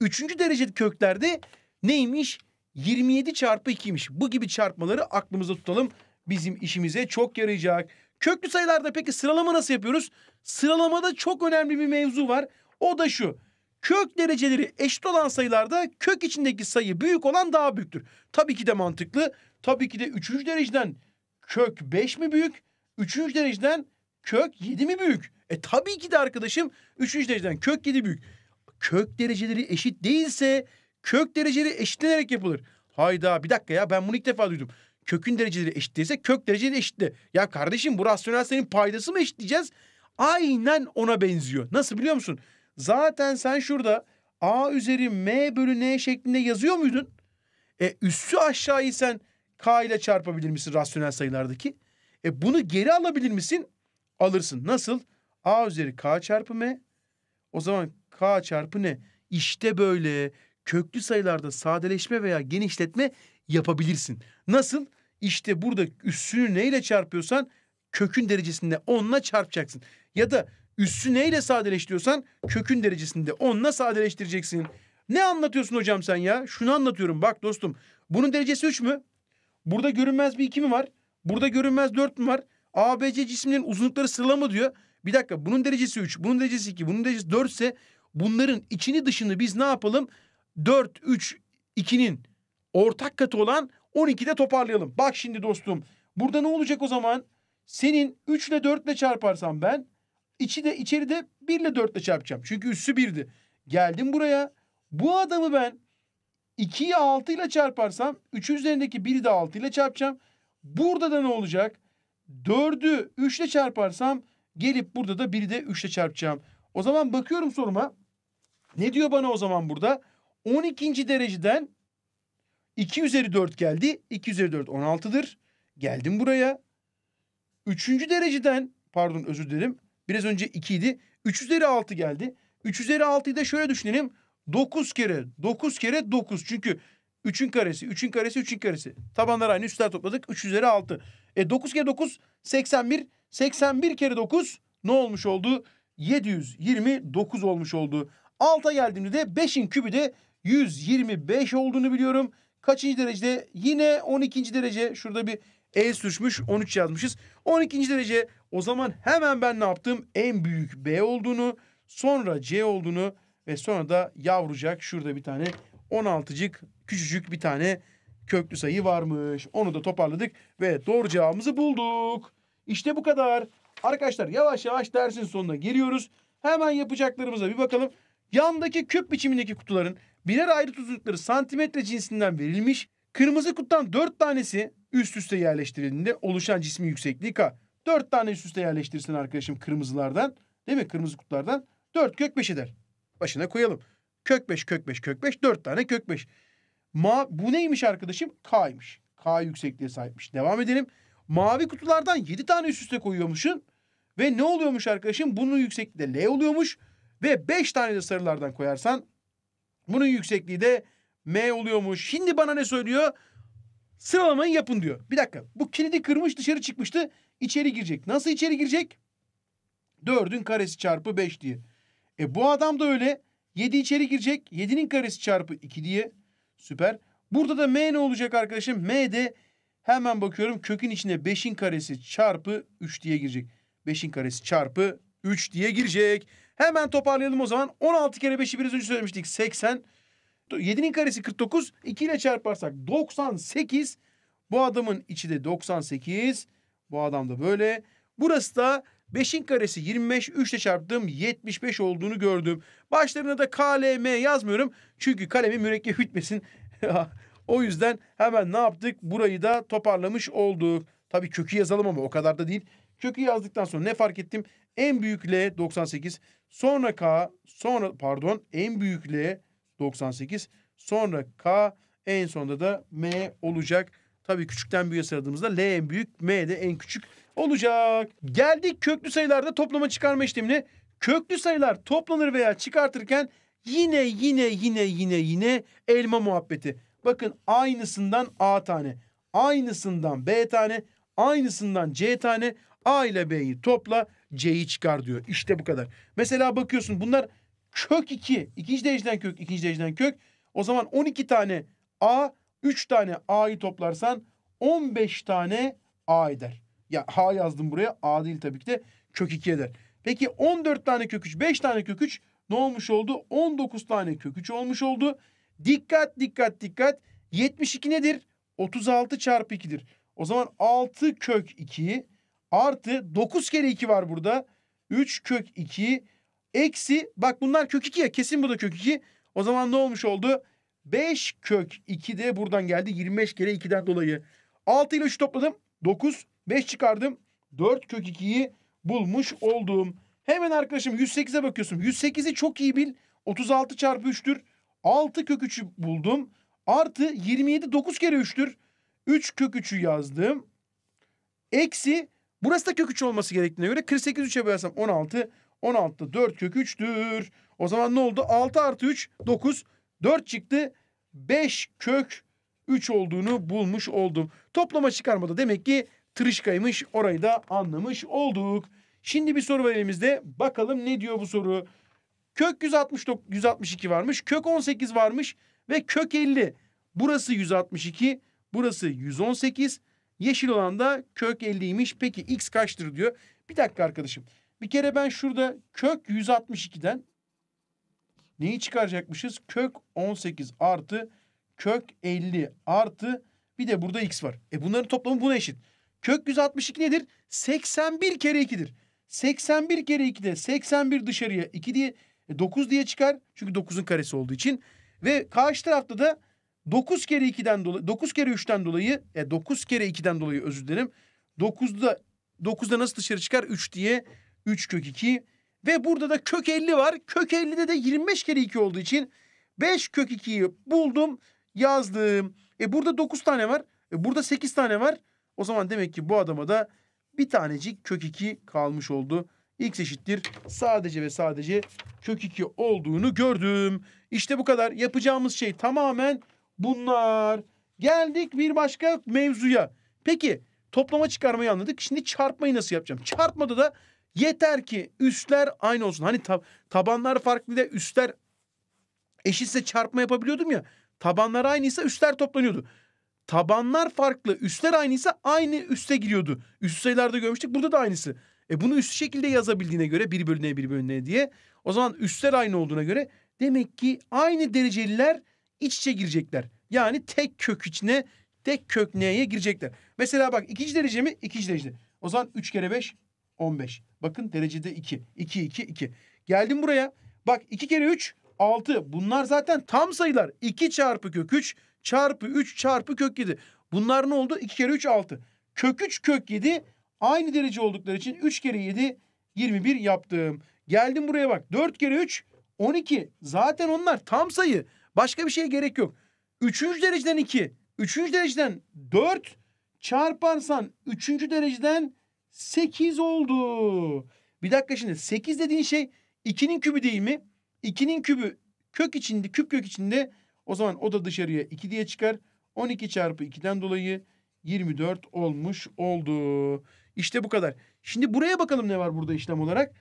Üçüncü dereceli köklerde neymiş? 27 çarpı 2'ymiş. Bu gibi çarpmaları aklımızda tutalım. Bizim işimize çok yarayacak. Köklü sayılarda peki sıralama nasıl yapıyoruz? Sıralamada çok önemli bir mevzu var. O da şu. Kök dereceleri eşit olan sayılarda kök içindeki sayı büyük olan daha büyüktür. Tabii ki de mantıklı. Tabii ki de üçüncü dereceden kök beş mi büyük? Üçüncü dereceden kök yedi mi büyük? E tabii ki de arkadaşım üçüncü dereceden kök yedi büyük. Kök dereceleri eşit değilse kök dereceleri eşitlenerek yapılır. Hayda bir dakika ya ben bunu ilk defa duydum. Kökün dereceleri eşit değilse kök dereceleri eşitle. Ya kardeşim bu rasyonel senin paydası mı eşitleyeceğiz? Aynen ona benziyor. Nasıl biliyor musun? Zaten sen şurada A üzeri M bölü N şeklinde yazıyor muydun? E üssü aşağıyı sen K ile çarpabilir misin rasyonel sayılardaki? E bunu geri alabilir misin? Alırsın. Nasıl? A üzeri K çarpı M. O zaman K çarpı ne? İşte böyle köklü sayılarda sadeleşme veya genişletme yapabilirsin. Nasıl? İşte burada üssünü neyle çarpıyorsan kökün derecesinde onunla çarpacaksın. Ya da Üssü neyle sadeleştiriyorsan kökün derecesinde onunla sadeleştireceksin. Ne anlatıyorsun hocam sen ya? Şunu anlatıyorum bak dostum. Bunun derecesi 3 mü? Burada görünmez bir 2 mi var? Burada görünmez 4 mü var? ABC cisimlerin uzunlukları sıralama diyor. Bir dakika bunun derecesi 3, bunun derecesi 2, bunun derecesi 4 ise bunların içini dışını biz ne yapalım? 4, 3, 2'nin ortak katı olan 12'de toparlayalım. Bak şimdi dostum burada ne olacak o zaman? Senin 3 ile 4 ile çarparsam ben İçi de içeride 1 ile 4 ile çarpacağım. Çünkü üssü 1'di. Geldim buraya. Bu adamı ben 2'yi 6 ile çarparsam 3 üzerindeki 1'i de 6 ile çarpacağım. Burada da ne olacak? 4'ü 3 ile çarparsam gelip burada da 1'i de 3 ile çarpacağım. O zaman bakıyorum soruma. Ne diyor bana o zaman burada? 12. dereceden 2 üzeri 4 geldi. 2 üzeri 4 16'dır. Geldim buraya. 3. dereceden pardon özür dilerim. Biraz önce 2 idi. 3 üzeri 6 geldi. 3 üzeri 6'yı da şöyle düşünelim. 9 kere 9 kere 9. Çünkü 3'ün karesi, 3'ün karesi, 3'ün karesi. Tabanlar aynı, üstler topladık. 3 üzeri 6. E 9 kere 9 81. 81 kere 9 ne olmuş oldu? 729 olmuş oldu. Alta geldiğimde de 5'in kübü de 125 olduğunu biliyorum. Kaçıncı derecede? Yine 12. derece. Şurada bir el sürçmüş. 13 yazmışız. 12. derece o zaman hemen ben ne yaptım? En büyük B olduğunu, sonra C olduğunu ve sonra da yavrucak şurada bir tane 16'cık küçücük bir tane köklü sayı varmış. Onu da toparladık ve doğru cevabımızı bulduk. İşte bu kadar. Arkadaşlar yavaş yavaş dersin sonuna geliyoruz. Hemen yapacaklarımıza bir bakalım. Yandaki küp biçimindeki kutuların birer ayrı uzunlukları santimetre cinsinden verilmiş. Kırmızı kuttan dört tanesi üst üste yerleştirildiğinde oluşan cismin yüksekliği K. Dört tane üst üste yerleştirsin arkadaşım kırmızılardan. Değil mi? Kırmızı kutulardan. Dört kök beş eder. Başına koyalım. Kök beş, kök beş, kök beş. Dört tane kök beş. Ma bu neymiş arkadaşım? K'ymış. K yüksekliğe sahipmiş. Devam edelim. Mavi kutulardan yedi tane üst üste koyuyormuşsun. Ve ne oluyormuş arkadaşım? Bunun yüksekliği de L oluyormuş. Ve beş tane de sarılardan koyarsan bunun yüksekliği de M oluyormuş. Şimdi bana ne söylüyor? Sıralamayı yapın diyor. Bir dakika. Bu kilidi kırmış dışarı çıkmıştı içeri girecek. Nasıl içeri girecek? 4'ün karesi çarpı 5 diye. E bu adam da öyle. 7 içeri girecek. 7'nin karesi çarpı 2 diye. Süper. Burada da m ne olacak arkadaşım? M de hemen bakıyorum kökün içine 5'in karesi çarpı 3 diye girecek. 5'in karesi çarpı 3 diye girecek. Hemen toparlayalım o zaman. 16 kere 5'i biraz önce söylemiştik. 80. 7'nin karesi 49. 2 ile çarparsak 98. Bu adamın içi de 98. 98. Bu adam da böyle. Burası da 5'in karesi 25, 3 ile çarptım 75 olduğunu gördüm. Başlarına da KLM yazmıyorum. Çünkü kalemi mürekkep bitmesin. *laughs* o yüzden hemen ne yaptık? Burayı da toparlamış olduk. Tabii kökü yazalım ama o kadar da değil. Kökü yazdıktan sonra ne fark ettim? En büyük L 98. Sonra K. Sonra pardon en büyük L 98. Sonra K. En sonunda da M olacak. Tabii küçükten büyüğe sıraladığımızda L en büyük, M de en küçük olacak. Geldik köklü sayılarda toplama çıkarma işlemine. Köklü sayılar toplanır veya çıkartırken yine yine yine yine yine elma muhabbeti. Bakın aynısından A tane, aynısından B tane, aynısından C tane. A ile B'yi topla, C'yi çıkar diyor. İşte bu kadar. Mesela bakıyorsun bunlar kök 2. ikinci dereceden kök, ikinci dereceden kök. O zaman 12 tane A 3 tane A'yı toplarsan 15 tane A eder. Ya H yazdım buraya. A değil tabii ki de kök 2 eder. Peki 14 tane kök 3, 5 tane kök 3 ne olmuş oldu? 19 tane kök 3 olmuş oldu. Dikkat dikkat dikkat. 72 nedir? 36 çarpı 2'dir. O zaman 6 kök 2 artı 9 kere 2 var burada. 3 kök 2 eksi bak bunlar kök 2 ya kesin bu da kök 2. O zaman ne olmuş oldu? 5 kök 2 de buradan geldi. 25 kere 2'den dolayı. 6 ile 3 topladım. 9. 5 çıkardım. 4 kök 2'yi bulmuş oldum. Hemen arkadaşım 108'e bakıyorsun. 108'i çok iyi bil. 36 çarpı 3'tür. 6 kök 3'ü buldum. Artı 27 9 kere 3'tür. 3 kök 3'ü yazdım. Eksi burası da kök 3 olması gerektiğine göre 48 3'e bölersem 16. 16'da 4 kök 3'tür. O zaman ne oldu? 6 artı 3 9. 4 çıktı. 5 kök 3 olduğunu bulmuş oldum. Toplama çıkarmada demek ki tırışkaymış. Orayı da anlamış olduk. Şimdi bir soru var elimizde. Bakalım ne diyor bu soru. Kök 169, 162 varmış. Kök 18 varmış. Ve kök 50. Burası 162. Burası 118. Yeşil olan da kök 50'ymiş. Peki x kaçtır diyor. Bir dakika arkadaşım. Bir kere ben şurada kök 162'den Neyi çıkaracakmışız? Kök 18 artı kök 50 artı bir de burada x var. E bunların toplamı buna eşit. Kök 162 nedir? 81 kere 2'dir. 81 kere 2'de 81 dışarıya 2 diye 9 e, diye çıkar. Çünkü 9'un karesi olduğu için. Ve karşı tarafta da 9 kere 2'den dolayı 9 kere 3'ten dolayı e 9 kere 2'den dolayı özür dilerim. 9'da 9'da nasıl dışarı çıkar? 3 diye 3 kök 2 ve burada da kök 50 var. Kök 50'de de 25 kere 2 olduğu için 5 kök 2'yi buldum yazdım. E burada 9 tane var. E burada 8 tane var. O zaman demek ki bu adama da bir tanecik kök 2 kalmış oldu. X eşittir sadece ve sadece kök 2 olduğunu gördüm. İşte bu kadar. Yapacağımız şey tamamen bunlar. Geldik bir başka mevzuya. Peki toplama çıkarmayı anladık. Şimdi çarpmayı nasıl yapacağım? Çarpmada da Yeter ki üstler aynı olsun. Hani tab tabanlar farklı da üstler eşitse çarpma yapabiliyordum ya. Tabanlar aynıysa üstler toplanıyordu. Tabanlar farklı, üstler aynıysa aynı üste giriyordu. Üst sayılarda görmüştük. Burada da aynısı. E bunu üst şekilde yazabildiğine göre bir bölüne bir bölüne diye. O zaman üstler aynı olduğuna göre demek ki aynı dereceliler iç içe girecekler. Yani tek kök içine tek kök neye girecekler. Mesela bak ikinci derece mi? İkinci derece. O zaman üç kere beş 15. Bakın derecede 2. 2, 2, 2. Geldim buraya. Bak 2 kere 3, 6. Bunlar zaten tam sayılar. 2 çarpı kök 3 çarpı 3 çarpı kök 7. Bunlar ne oldu? 2 kere 3, 6. Kök 3, kök 7 aynı derece oldukları için 3 kere 7, 21 yaptım. Geldim buraya bak. 4 kere 3, 12. Zaten onlar tam sayı. Başka bir şeye gerek yok. Üçüncü dereceden 2. Üçüncü dereceden 4 çarparsan üçüncü dereceden 8 oldu. Bir dakika şimdi 8 dediğin şey 2'nin kübü değil mi? 2'nin kübü kök içinde küp kök içinde o zaman o da dışarıya 2 diye çıkar. 12 çarpı 2'den dolayı 24 olmuş oldu. İşte bu kadar. Şimdi buraya bakalım ne var burada işlem olarak.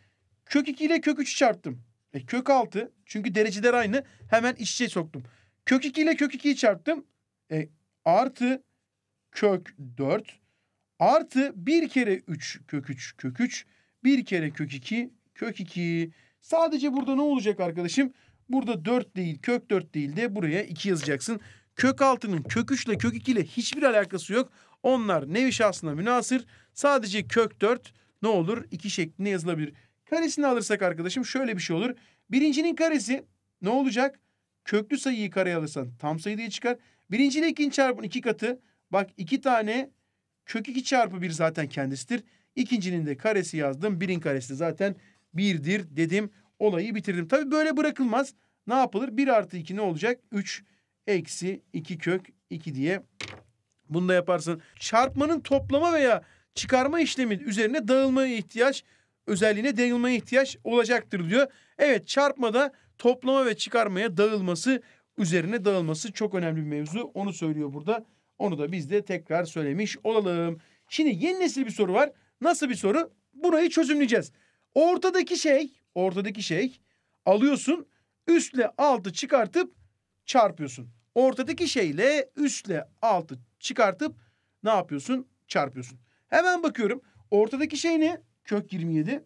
Kök 2 ile kök 3'ü çarptım. E, kök 6 çünkü dereceler aynı hemen iç içe soktum. Kök 2 ile kök 2'yi çarptım. E, artı kök 4 Artı 1 kere 3 kök 3 kök 3. 1 kere kök 2 kök 2. Sadece burada ne olacak arkadaşım? Burada 4 değil kök 4 değil de buraya 2 yazacaksın. Kök 6'nın kök 3 ile kök 2 ile hiçbir alakası yok. Onlar nevi şahsına münasır. Sadece kök 4 ne olur? 2 şeklinde yazılabilir. Karesini alırsak arkadaşım şöyle bir şey olur. Birincinin karesi ne olacak? Köklü sayıyı kareye alırsan tam sayı diye çıkar. Birinci ile ikinci çarpın iki katı. Bak iki tane Kök 2 çarpı 1 zaten kendisidir. İkincinin de karesi yazdım. Birin karesi zaten birdir dedim. Olayı bitirdim. Tabi böyle bırakılmaz. Ne yapılır? 1 artı 2 ne olacak? 3 eksi 2 kök 2 diye. Bunu da yaparsın. Çarpmanın toplama veya çıkarma işlemi üzerine dağılmaya ihtiyaç özelliğine dağılmaya ihtiyaç olacaktır diyor. Evet çarpmada toplama ve çıkarmaya dağılması üzerine dağılması çok önemli bir mevzu. Onu söylüyor burada. Onu da biz de tekrar söylemiş olalım. Şimdi yeni nesil bir soru var. Nasıl bir soru? Burayı çözümleyeceğiz. Ortadaki şey, ortadaki şey alıyorsun üstle altı çıkartıp çarpıyorsun. Ortadaki şeyle üstle altı çıkartıp ne yapıyorsun? Çarpıyorsun. Hemen bakıyorum. Ortadaki şey ne? Kök 27.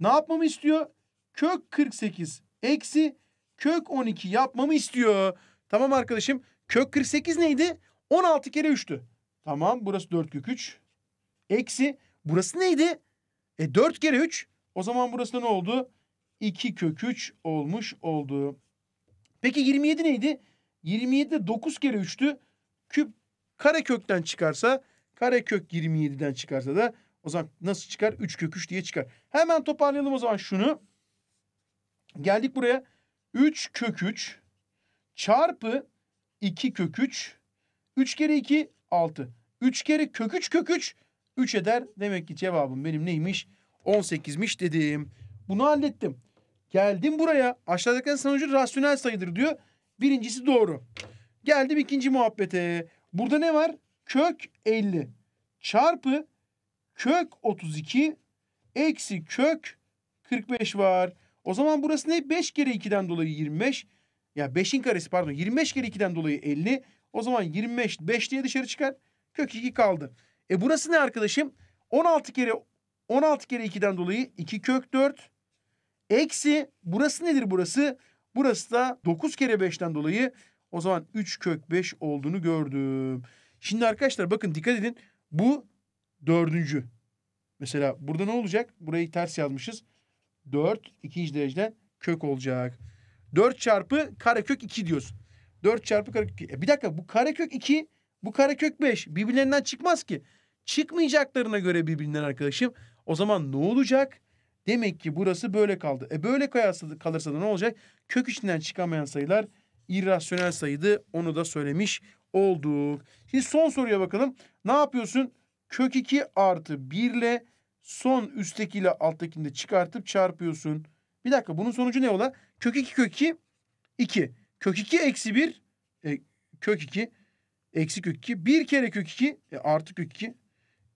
Ne yapmamı istiyor? Kök 48 eksi kök 12 yapmamı istiyor. Tamam arkadaşım. Kök 48 neydi? 16 kere 3'tü. Tamam burası 4 kök 3. Eksi burası neydi? E 4 kere 3. O zaman burası da ne oldu? 2 kök 3 olmuş oldu. Peki 27 neydi? 27 de 9 kere 3'tü. Küp kare kökten çıkarsa kare kök 27'den çıkarsa da o zaman nasıl çıkar? 3 kök 3 diye çıkar. Hemen toparlayalım o zaman şunu. Geldik buraya. 3 kök 3 çarpı 2 kök 3. 3 kere 2 6. 3 kere kök 3 kök 3 3 eder. Demek ki cevabım benim neymiş? 18'miş dedim. Bunu hallettim. Geldim buraya. Aşağıdakilerin sonucu rasyonel sayıdır diyor. Birincisi doğru. Geldim ikinci muhabbete. Burada ne var? Kök 50 çarpı kök 32 eksi kök 45 var. O zaman burası ne? 5 kere 2'den dolayı 25. Ya 5'in karesi pardon 25 kere 2'den dolayı 50. O zaman 25 5 diye dışarı çıkar. Kök 2 kaldı. E burası ne arkadaşım? 16 kere 16 kere 2'den dolayı 2 kök 4. Eksi burası nedir burası? Burası da 9 kere 5'ten dolayı o zaman 3 kök 5 olduğunu gördüm. Şimdi arkadaşlar bakın dikkat edin. Bu dördüncü. Mesela burada ne olacak? Burayı ters yazmışız. 4 ikinci dereceden kök olacak. 4 çarpı karekök 2 diyorsun. 4 çarpı karekök 2. E bir dakika bu karekök 2 bu karekök 5 birbirlerinden çıkmaz ki. Çıkmayacaklarına göre birbirinden arkadaşım. O zaman ne olacak? Demek ki burası böyle kaldı. E böyle kalırsa da ne olacak? Kök içinden çıkamayan sayılar irrasyonel sayıdı Onu da söylemiş olduk. Şimdi son soruya bakalım. Ne yapıyorsun? Kök 2 artı 1 ile son üsttekiyle alttakini de çıkartıp çarpıyorsun. Bir dakika bunun sonucu ne ola? Kök 2 kök 2 2. Kök 2 eksi 1 e, kök 2 eksi kök 2. 1 kere kök 2 e, artı kök 2.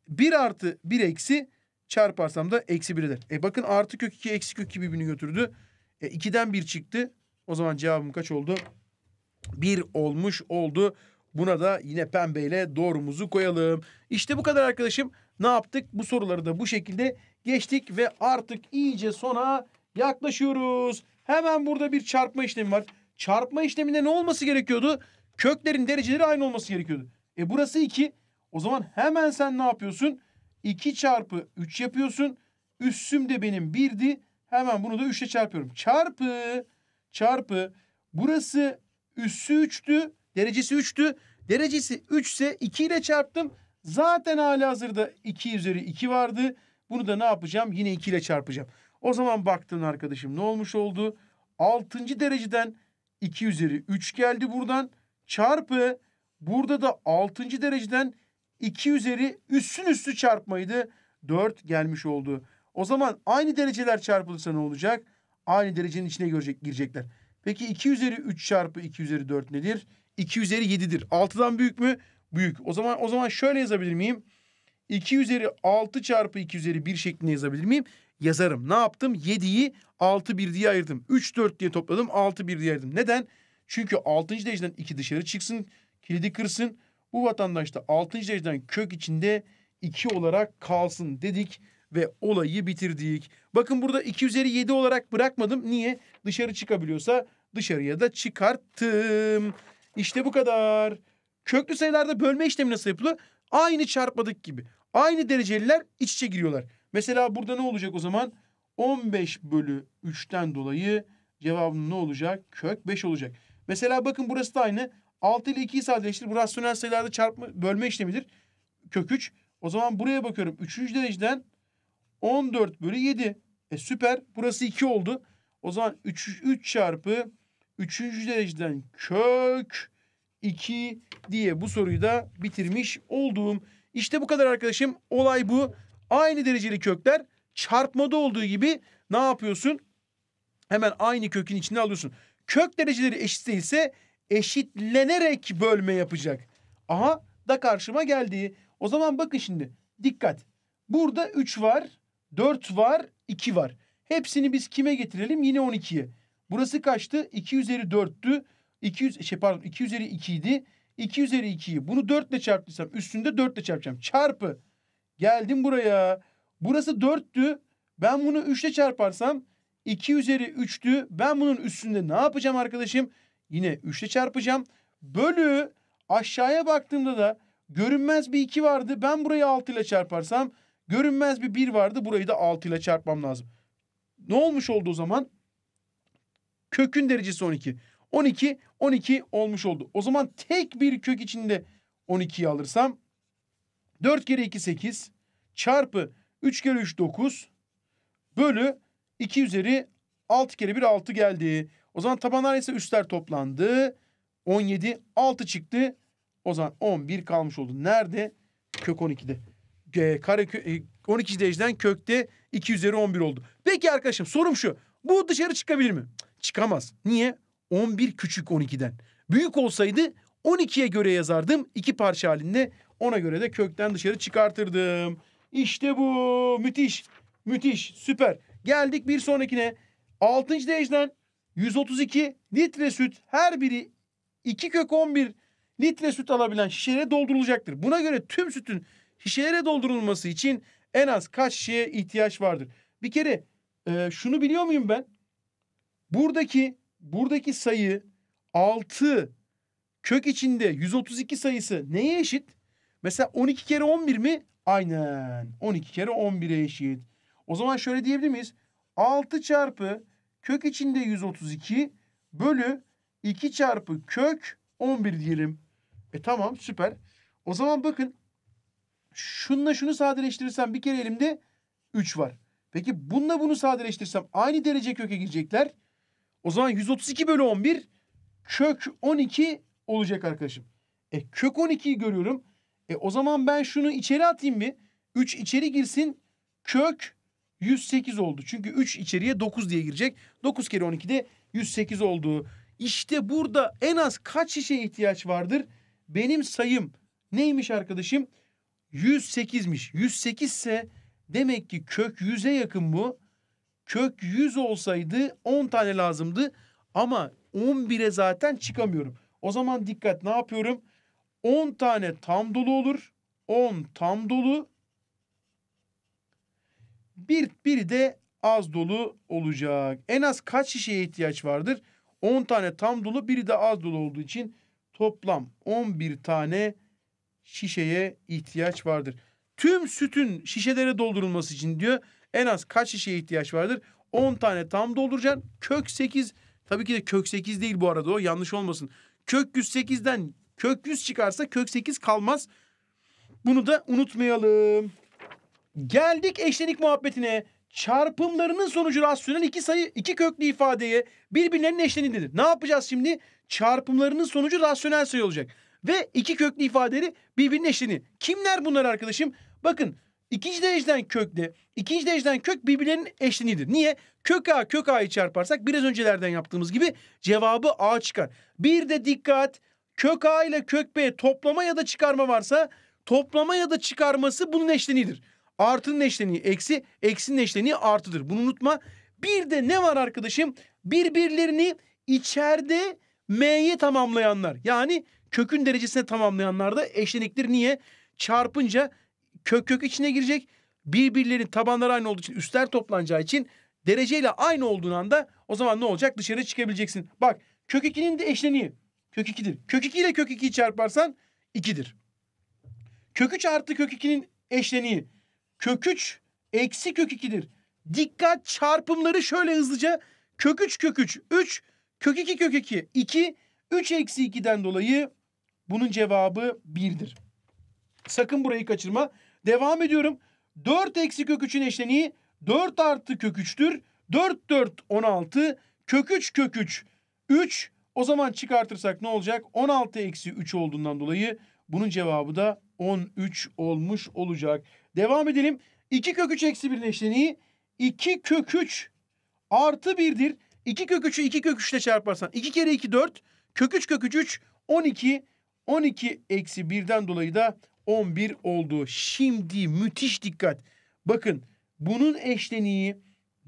1 artı 1 eksi çarparsam da eksi 1 eder. E bakın artı kök 2 eksi kök 2 birbirini götürdü. E, 2'den 1 çıktı. O zaman cevabım kaç oldu? 1 olmuş oldu. Buna da yine pembeyle doğrumuzu koyalım. İşte bu kadar arkadaşım. Ne yaptık? Bu soruları da bu şekilde geçtik ve artık iyice sona Yaklaşıyoruz. Hemen burada bir çarpma işlemi var. Çarpma işleminde ne olması gerekiyordu? Köklerin dereceleri aynı olması gerekiyordu. E burası 2. O zaman hemen sen ne yapıyorsun? 2 çarpı 3 yapıyorsun. Üssüm de benim 1'di. Hemen bunu da 3'e çarpıyorum. Çarpı çarpı burası üssü 3'tü. Derecesi 3'tü. Derecesi 3 ise 2 ile çarptım. Zaten hali hazırda 2 üzeri 2 vardı. Bunu da ne yapacağım? Yine 2 ile çarpacağım. O zaman baktın arkadaşım ne olmuş oldu? 6. dereceden 2 üzeri 3 geldi buradan. Çarpı burada da 6. dereceden 2 üzeri üssün üstü çarpmaydı. 4 gelmiş oldu. O zaman aynı dereceler çarpılırsa ne olacak? Aynı derecenin içine görecek, girecekler. Peki 2 üzeri 3 çarpı 2 üzeri 4 nedir? 2 üzeri 7'dir. 6'dan büyük mü? Büyük. O zaman o zaman şöyle yazabilir miyim? 2 üzeri 6 çarpı 2 üzeri 1 şeklinde yazabilir miyim? yazarım. Ne yaptım? 7'yi 6 1 diye ayırdım. 3 4 diye topladım 6 1 diye ayırdım. Neden? Çünkü 6. dereceden 2 dışarı çıksın, kilidi kırsın. Bu vatandaş da 6. dereceden kök içinde 2 olarak kalsın dedik ve olayı bitirdik. Bakın burada 2 üzeri 7 olarak bırakmadım. Niye? Dışarı çıkabiliyorsa dışarıya da çıkarttım. İşte bu kadar. Köklü sayılarda bölme işlemi nasıl yapılıyor? Aynı çarpmadık gibi. Aynı dereceliler iç içe giriyorlar. Mesela burada ne olacak o zaman? 15 bölü 3'ten dolayı cevabım ne olacak? Kök 5 olacak. Mesela bakın burası da aynı. 6 ile 2'yi sadeleştir. Bu rasyonel sayılarda çarpma, bölme işlemidir. Kök 3. O zaman buraya bakıyorum. 3. dereceden 14 bölü 7. E süper. Burası 2 oldu. O zaman 3, 3 çarpı 3. dereceden kök 2 diye bu soruyu da bitirmiş olduğum. İşte bu kadar arkadaşım. Olay bu. Aynı dereceli kökler çarpmada olduğu gibi ne yapıyorsun? Hemen aynı kökün içine alıyorsun. Kök dereceleri eşit değilse eşitlenerek bölme yapacak. Aha da karşıma geldi. O zaman bakın şimdi dikkat. Burada 3 var, 4 var, 2 var. Hepsini biz kime getirelim? Yine 12'ye. Burası kaçtı? 2 üzeri 4'tü. 200 şey pardon 2 üzeri 2 idi. 2 üzeri 2'yi bunu 4 ile çarptıysam üstünde 4 ile çarpacağım. Çarpı Geldim buraya. Burası 4'tü. Ben bunu 3'le çarparsam 2 üzeri 3'tü. Ben bunun üstünde ne yapacağım arkadaşım? Yine 3'le çarpacağım. Bölü aşağıya baktığımda da görünmez bir 2 vardı. Ben burayı 6 ile çarparsam görünmez bir 1 vardı. Burayı da 6 ile çarpmam lazım. Ne olmuş oldu o zaman? Kökün derecesi 12. 12, 12 olmuş oldu. O zaman tek bir kök içinde 12'yi alırsam 4 kere 2 8 çarpı 3 kere 3 9 bölü 2 üzeri 6 kere 1 6 geldi. O zaman tabanlar ise üstler toplandı. 17 6 çıktı. O zaman 11 kalmış oldu. Nerede? Kök 12'de. G, kare kö, 12 e, dereceden kökte 2 üzeri 11 oldu. Peki arkadaşım sorum şu. Bu dışarı çıkabilir mi? Çıkamaz. Niye? 11 küçük 12'den. Büyük olsaydı 12'ye göre yazardım. iki parça halinde ona göre de kökten dışarı çıkartırdım. İşte bu. Müthiş. Müthiş. Süper. Geldik bir sonrakine. Altıncı değişten 132 litre süt her biri 2 kök 11 litre süt alabilen şişelere doldurulacaktır. Buna göre tüm sütün şişelere doldurulması için en az kaç şişeye ihtiyaç vardır? Bir kere e, şunu biliyor muyum ben? Buradaki buradaki sayı 6 kök içinde 132 sayısı neye eşit? Mesela 12 kere 11 mi? Aynen. 12 kere 11'e eşit. O zaman şöyle diyebilir miyiz? 6 çarpı kök içinde 132 bölü 2 çarpı kök 11 diyelim. E tamam süper. O zaman bakın şunla şunu sadeleştirirsem bir kere elimde 3 var. Peki bununla bunu sadeleştirsem aynı derece köke girecekler. O zaman 132 bölü 11 kök 12 olacak arkadaşım. E kök 12'yi görüyorum. E o zaman ben şunu içeri atayım mı? 3 içeri girsin. Kök 108 oldu. Çünkü 3 içeriye 9 diye girecek. 9 kere 12'de 108 oldu. İşte burada en az kaç şişe ihtiyaç vardır? Benim sayım neymiş arkadaşım? 108'miş. 108 ise demek ki kök 100'e yakın bu. Kök 100 olsaydı 10 tane lazımdı. Ama 11'e zaten çıkamıyorum. O zaman dikkat ne yapıyorum? 10 tane tam dolu olur. 10 tam dolu. Bir, biri de az dolu olacak. En az kaç şişeye ihtiyaç vardır? 10 tane tam dolu biri de az dolu olduğu için toplam 11 tane şişeye ihtiyaç vardır. Tüm sütün şişelere doldurulması için diyor en az kaç şişeye ihtiyaç vardır? 10 tane tam dolduracaksın. Kök 8 tabii ki de kök 8 değil bu arada o yanlış olmasın. Kök 108'den Kök 100 çıkarsa kök 8 kalmaz. Bunu da unutmayalım. Geldik eşlenik muhabbetine. Çarpımlarının sonucu rasyonel iki sayı iki köklü ifadeye birbirlerinin eşleniğidir. Ne yapacağız şimdi? Çarpımlarının sonucu rasyonel sayı olacak. Ve iki köklü ifadeleri birbirinin eşleniği. Kimler bunlar arkadaşım? Bakın ikinci dereceden kökle ikinci dereceden kök birbirlerinin eşleniğidir. Niye? Kök A kök A'yı çarparsak biraz öncelerden yaptığımız gibi cevabı A çıkar. Bir de dikkat kök A ile kök B toplama ya da çıkarma varsa toplama ya da çıkarması bunun eşleniğidir. Artının eşleniği eksi, eksinin eşleniği artıdır. Bunu unutma. Bir de ne var arkadaşım? Birbirlerini içeride M'ye tamamlayanlar. Yani kökün derecesine tamamlayanlar da eşleniktir. Niye? Çarpınca kök kök içine girecek. Birbirlerinin tabanları aynı olduğu için üstler toplanacağı için dereceyle aynı olduğun anda o zaman ne olacak? Dışarı çıkabileceksin. Bak kök 2'nin de eşleniği kök 2'dir. Kök 2 ile kök 2'yi çarparsan 2'dir. Kök 3 artı kök 2'nin eşleniği kök 3 eksi kök 2'dir. Dikkat çarpımları şöyle hızlıca kök 3 kök 3 3 kök 2 kök 2 2 3 eksi 2'den dolayı bunun cevabı 1'dir. Sakın burayı kaçırma. Devam ediyorum. 4 eksi kök 3'ün eşleniği 4 artı kök 3'tür. 4 4 16 kök 3 kök 3 3 o zaman çıkartırsak ne olacak? 16 eksi 3 olduğundan dolayı bunun cevabı da 13 olmuş olacak. Devam edelim. 2 kök 3 eksi birleşteniği 2 kök 3 artı 1'dir. 2 kök 3'ü 2 kök 3 ile çarparsan 2 kere 2 4 kök 3 kök 3 3 12 12 eksi 1'den dolayı da 11 oldu. Şimdi müthiş dikkat. Bakın bunun eşleniği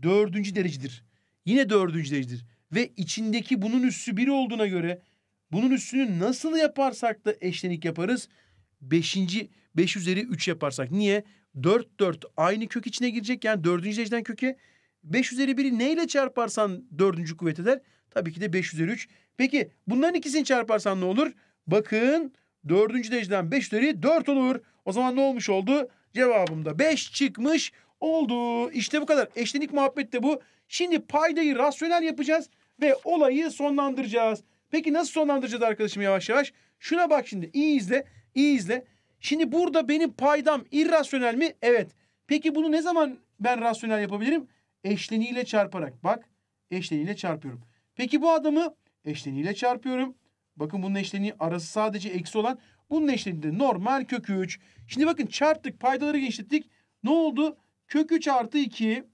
dördüncü derecedir. Yine dördüncü derecedir ve içindeki bunun üssü bir olduğuna göre bunun üstünü nasıl yaparsak da eşlenik yaparız. Beşinci, beş üzeri üç yaparsak. Niye? Dört dört aynı kök içine girecek. Yani dördüncü dereceden köke. Beş üzeri biri neyle çarparsan dördüncü kuvvet eder? Tabii ki de beş üzeri üç. Peki bunların ikisini çarparsan ne olur? Bakın dördüncü dereceden beş üzeri dört olur. O zaman ne olmuş oldu? Cevabımda beş çıkmış oldu. İşte bu kadar. Eşlenik muhabbet de bu. Şimdi paydayı rasyonel yapacağız ve olayı sonlandıracağız. Peki nasıl sonlandıracağız arkadaşım yavaş yavaş? Şuna bak şimdi iyi izle iyi izle. Şimdi burada benim paydam irrasyonel mi? Evet. Peki bunu ne zaman ben rasyonel yapabilirim? Eşleniyle çarparak. Bak eşleniyle çarpıyorum. Peki bu adamı eşleniyle çarpıyorum. Bakın bunun eşleniği arası sadece eksi olan. Bunun eşleniği de normal kökü 3. Şimdi bakın çarptık paydaları genişlettik. Ne oldu? Kök 3 artı 2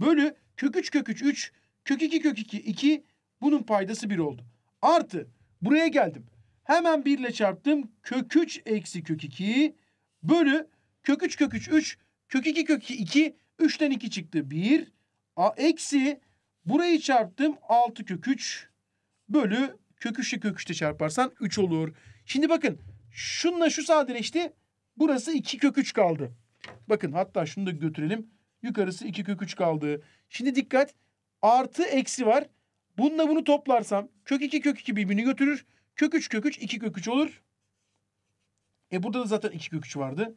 bölü kök 3 kök 3 3 Kök 2 kök 2 2 bunun paydası 1 oldu. Artı buraya geldim. Hemen 1 ile çarptım. Kök 3 eksi kök 2 bölü kök 3 kök 3 3 kök 2 kök 2 2 3'ten 2 çıktı 1 a, eksi burayı çarptım 6 kök 3 bölü kök 3 kök 3 çarparsan 3 olur. Şimdi bakın şunla şu sadeleşti. Burası 2 kök 3 kaldı. Bakın hatta şunu da götürelim. Yukarısı 2 kök 3 kaldı. Şimdi dikkat Artı eksi var. Bununla bunu toplarsam kök 2 kök 2 birbirini götürür. Kök 3 kök 3 2 kök 3 olur. E burada da zaten 2 kök 3 vardı.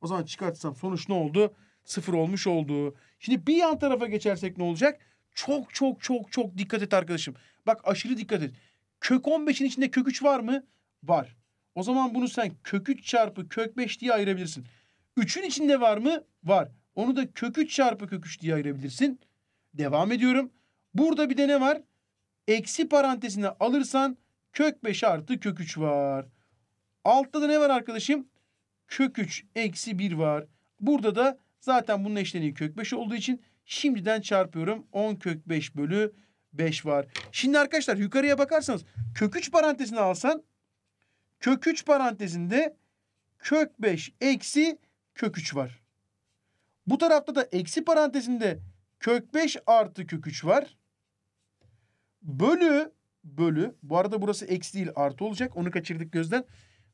O zaman çıkartırsam sonuç ne oldu? 0 olmuş oldu. Şimdi bir yan tarafa geçersek ne olacak? Çok çok çok çok dikkat et arkadaşım. Bak aşırı dikkat et. Kök 15'in içinde kök 3 var mı? Var. O zaman bunu sen kök 3 çarpı kök 5 diye ayırabilirsin. 3'ün içinde var mı? Var. Onu da kök 3 çarpı kök 3 diye ayırabilirsin. Devam ediyorum. Burada bir de ne var? Eksi parantezine alırsan kök 5 artı kök 3 var. Altta da ne var arkadaşım? Kök 3 eksi 1 var. Burada da zaten bunun eşleniği kök 5 olduğu için şimdiden çarpıyorum. 10 kök 5 bölü 5 var. Şimdi arkadaşlar yukarıya bakarsanız kök 3 parantezine alsan kök 3 parantezinde kök 5 eksi kök 3 var. Bu tarafta da eksi parantezinde Kök 5 artı kök 3 var. Bölü bölü. Bu arada burası eksi değil artı olacak. Onu kaçırdık gözden.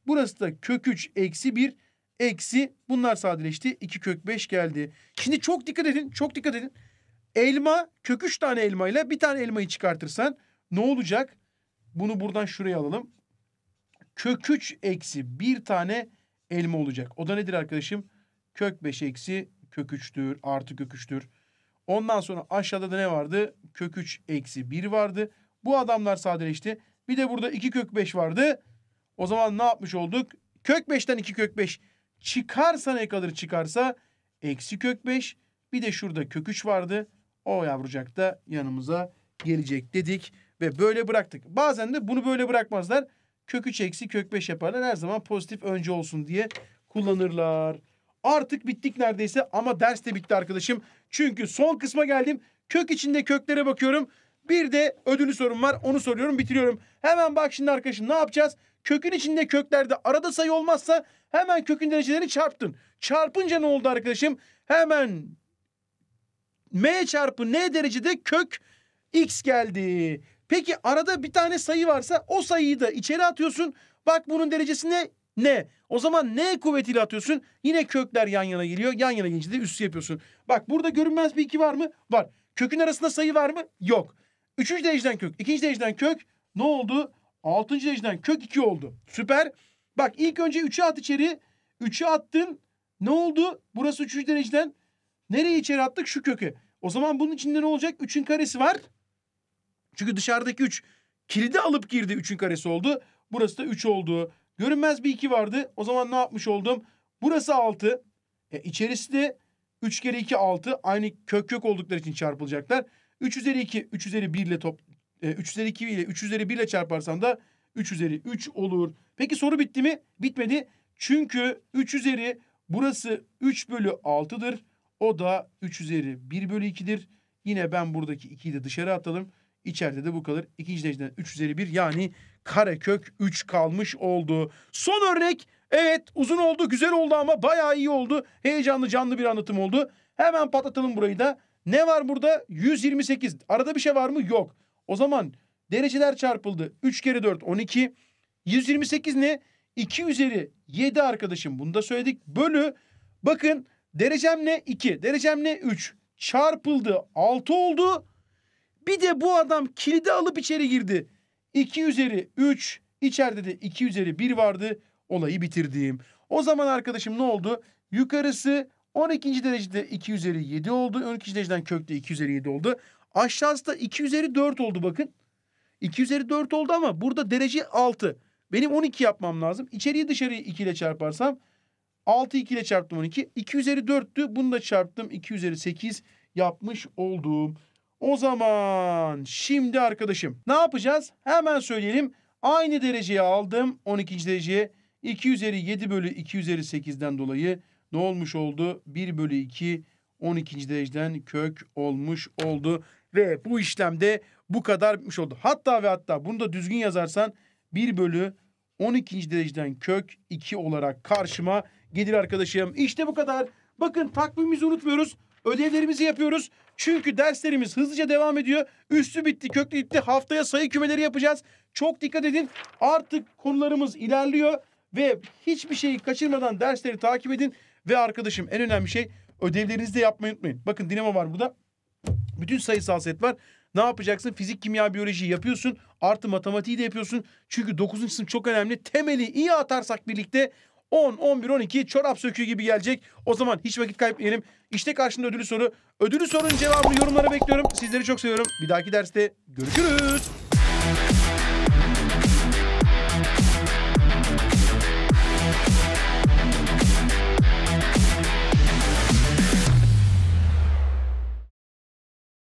Burası da kök 3 eksi 1 eksi. Bunlar sadeleşti. 2 kök 5 geldi. Şimdi çok dikkat edin. Çok dikkat edin. Elma kök 3 tane elmayla bir tane elmayı çıkartırsan ne olacak? Bunu buradan şuraya alalım. Kök 3 eksi bir tane elma olacak. O da nedir arkadaşım? Kök 5 eksi kök 3'tür. Artı kök 3'tür. Ondan sonra aşağıda da ne vardı? Kök 3 eksi 1 vardı. Bu adamlar sadeleşti. Bir de burada 2 kök 5 vardı. O zaman ne yapmış olduk? Kök 5'ten 2 kök 5 çıkarsa ne kadar çıkarsa eksi kök 5. Bir de şurada kök 3 vardı. O yavrucak da yanımıza gelecek dedik ve böyle bıraktık. Bazen de bunu böyle bırakmazlar. Kök 3 eksi kök 5 yaparlar. Her zaman pozitif önce olsun diye kullanırlar. Artık bittik neredeyse ama ders de bitti arkadaşım. Çünkü son kısma geldim. Kök içinde köklere bakıyorum. Bir de ödülü sorum var. Onu soruyorum bitiriyorum. Hemen bak şimdi arkadaşım ne yapacağız? Kökün içinde köklerde arada sayı olmazsa hemen kökün derecelerini çarptın. Çarpınca ne oldu arkadaşım? Hemen m çarpı n derecede kök x geldi. Peki arada bir tane sayı varsa o sayıyı da içeri atıyorsun. Bak bunun derecesi ne? Ne? O zaman ne kuvvetiyle atıyorsun. Yine kökler yan yana geliyor. Yan yana gelince de üstü yapıyorsun. Bak burada görünmez bir iki var mı? Var. Kökün arasında sayı var mı? Yok. Üçüncü dereceden kök. ikinci dereceden kök. Ne oldu? Altıncı dereceden kök iki oldu. Süper. Bak ilk önce üçü at içeri. Üçü attın. Ne oldu? Burası üçüncü dereceden. Nereye içeri attık? Şu kökü. O zaman bunun içinde ne olacak? Üçün karesi var. Çünkü dışarıdaki üç kilidi alıp girdi. Üçün karesi oldu. Burası da üç oldu. Görünmez bir 2 vardı. O zaman ne yapmış oldum? Burası 6. E, içerisi de 3 kere 2 6. Aynı kök kök oldukları için çarpılacaklar. 3 üzeri 2, 3 üzeri 1 ile top, e, 3 üzeri 2 ile 3 üzeri 1 ile çarparsan da 3 üzeri 3 olur. Peki soru bitti mi? Bitmedi. Çünkü 3 üzeri burası 3 bölü 6'dır. O da 3 üzeri 1 bölü 2'dir. Yine ben buradaki 2'yi de dışarı atalım. İçeride de bu kalır. İkinci dereceden 3 üzeri 1 yani karekök 3 kalmış oldu. Son örnek evet uzun oldu güzel oldu ama bayağı iyi oldu. Heyecanlı canlı bir anlatım oldu. Hemen patlatalım burayı da. Ne var burada? 128. Arada bir şey var mı? Yok. O zaman dereceler çarpıldı. 3 kere 4 12. 128 ne? 2 üzeri 7 arkadaşım. Bunu da söyledik. Bölü. Bakın derecem ne? 2. Derecem ne? 3. Çarpıldı. 6 oldu. Bir de bu adam kilidi alıp içeri girdi. 2 üzeri 3 içeride de 2 üzeri 1 vardı. Olayı bitirdiğim. O zaman arkadaşım ne oldu? Yukarısı 12. derecede 2 üzeri 7 oldu. 12. dereceden kökte 2 üzeri 7 oldu. Aşağısı da 2 üzeri 4 oldu bakın. 2 üzeri 4 oldu ama burada derece 6. Benim 12 yapmam lazım. İçeriye dışarıya 2 ile çarparsam 6 2 ile çarptım 12. 2 üzeri 4'tü. Bunu da çarptım. 2 üzeri 8 yapmış olduğum o zaman şimdi arkadaşım ne yapacağız? Hemen söyleyelim. Aynı dereceyi aldım. 12. dereceye 2 üzeri 7 bölü 2 üzeri 8'den dolayı ne olmuş oldu? 1 bölü 2 12. dereceden kök olmuş oldu. Ve bu işlemde bu kadar bitmiş oldu. Hatta ve hatta bunu da düzgün yazarsan 1 bölü 12. dereceden kök 2 olarak karşıma gelir arkadaşım. İşte bu kadar. Bakın takvimimizi unutmuyoruz. Ödevlerimizi yapıyoruz. Çünkü derslerimiz hızlıca devam ediyor. Üstü bitti, köklü bitti. Haftaya sayı kümeleri yapacağız. Çok dikkat edin. Artık konularımız ilerliyor ve hiçbir şeyi kaçırmadan dersleri takip edin. Ve arkadaşım en önemli şey ödevlerinizi de yapmayı unutmayın. Bakın dinamo var burada. Bütün sayısal set var. Ne yapacaksın? Fizik, kimya, biyoloji yapıyorsun. Artı matematiği de yapıyorsun. Çünkü 9. sınıf çok önemli. Temeli iyi atarsak birlikte 10, 11, 12 çorap söküğü gibi gelecek. O zaman hiç vakit kaybetmeyelim. İşte karşında ödülü soru. Ödülü sorunun cevabını yorumlara bekliyorum. Sizleri çok seviyorum. Bir dahaki derste görüşürüz.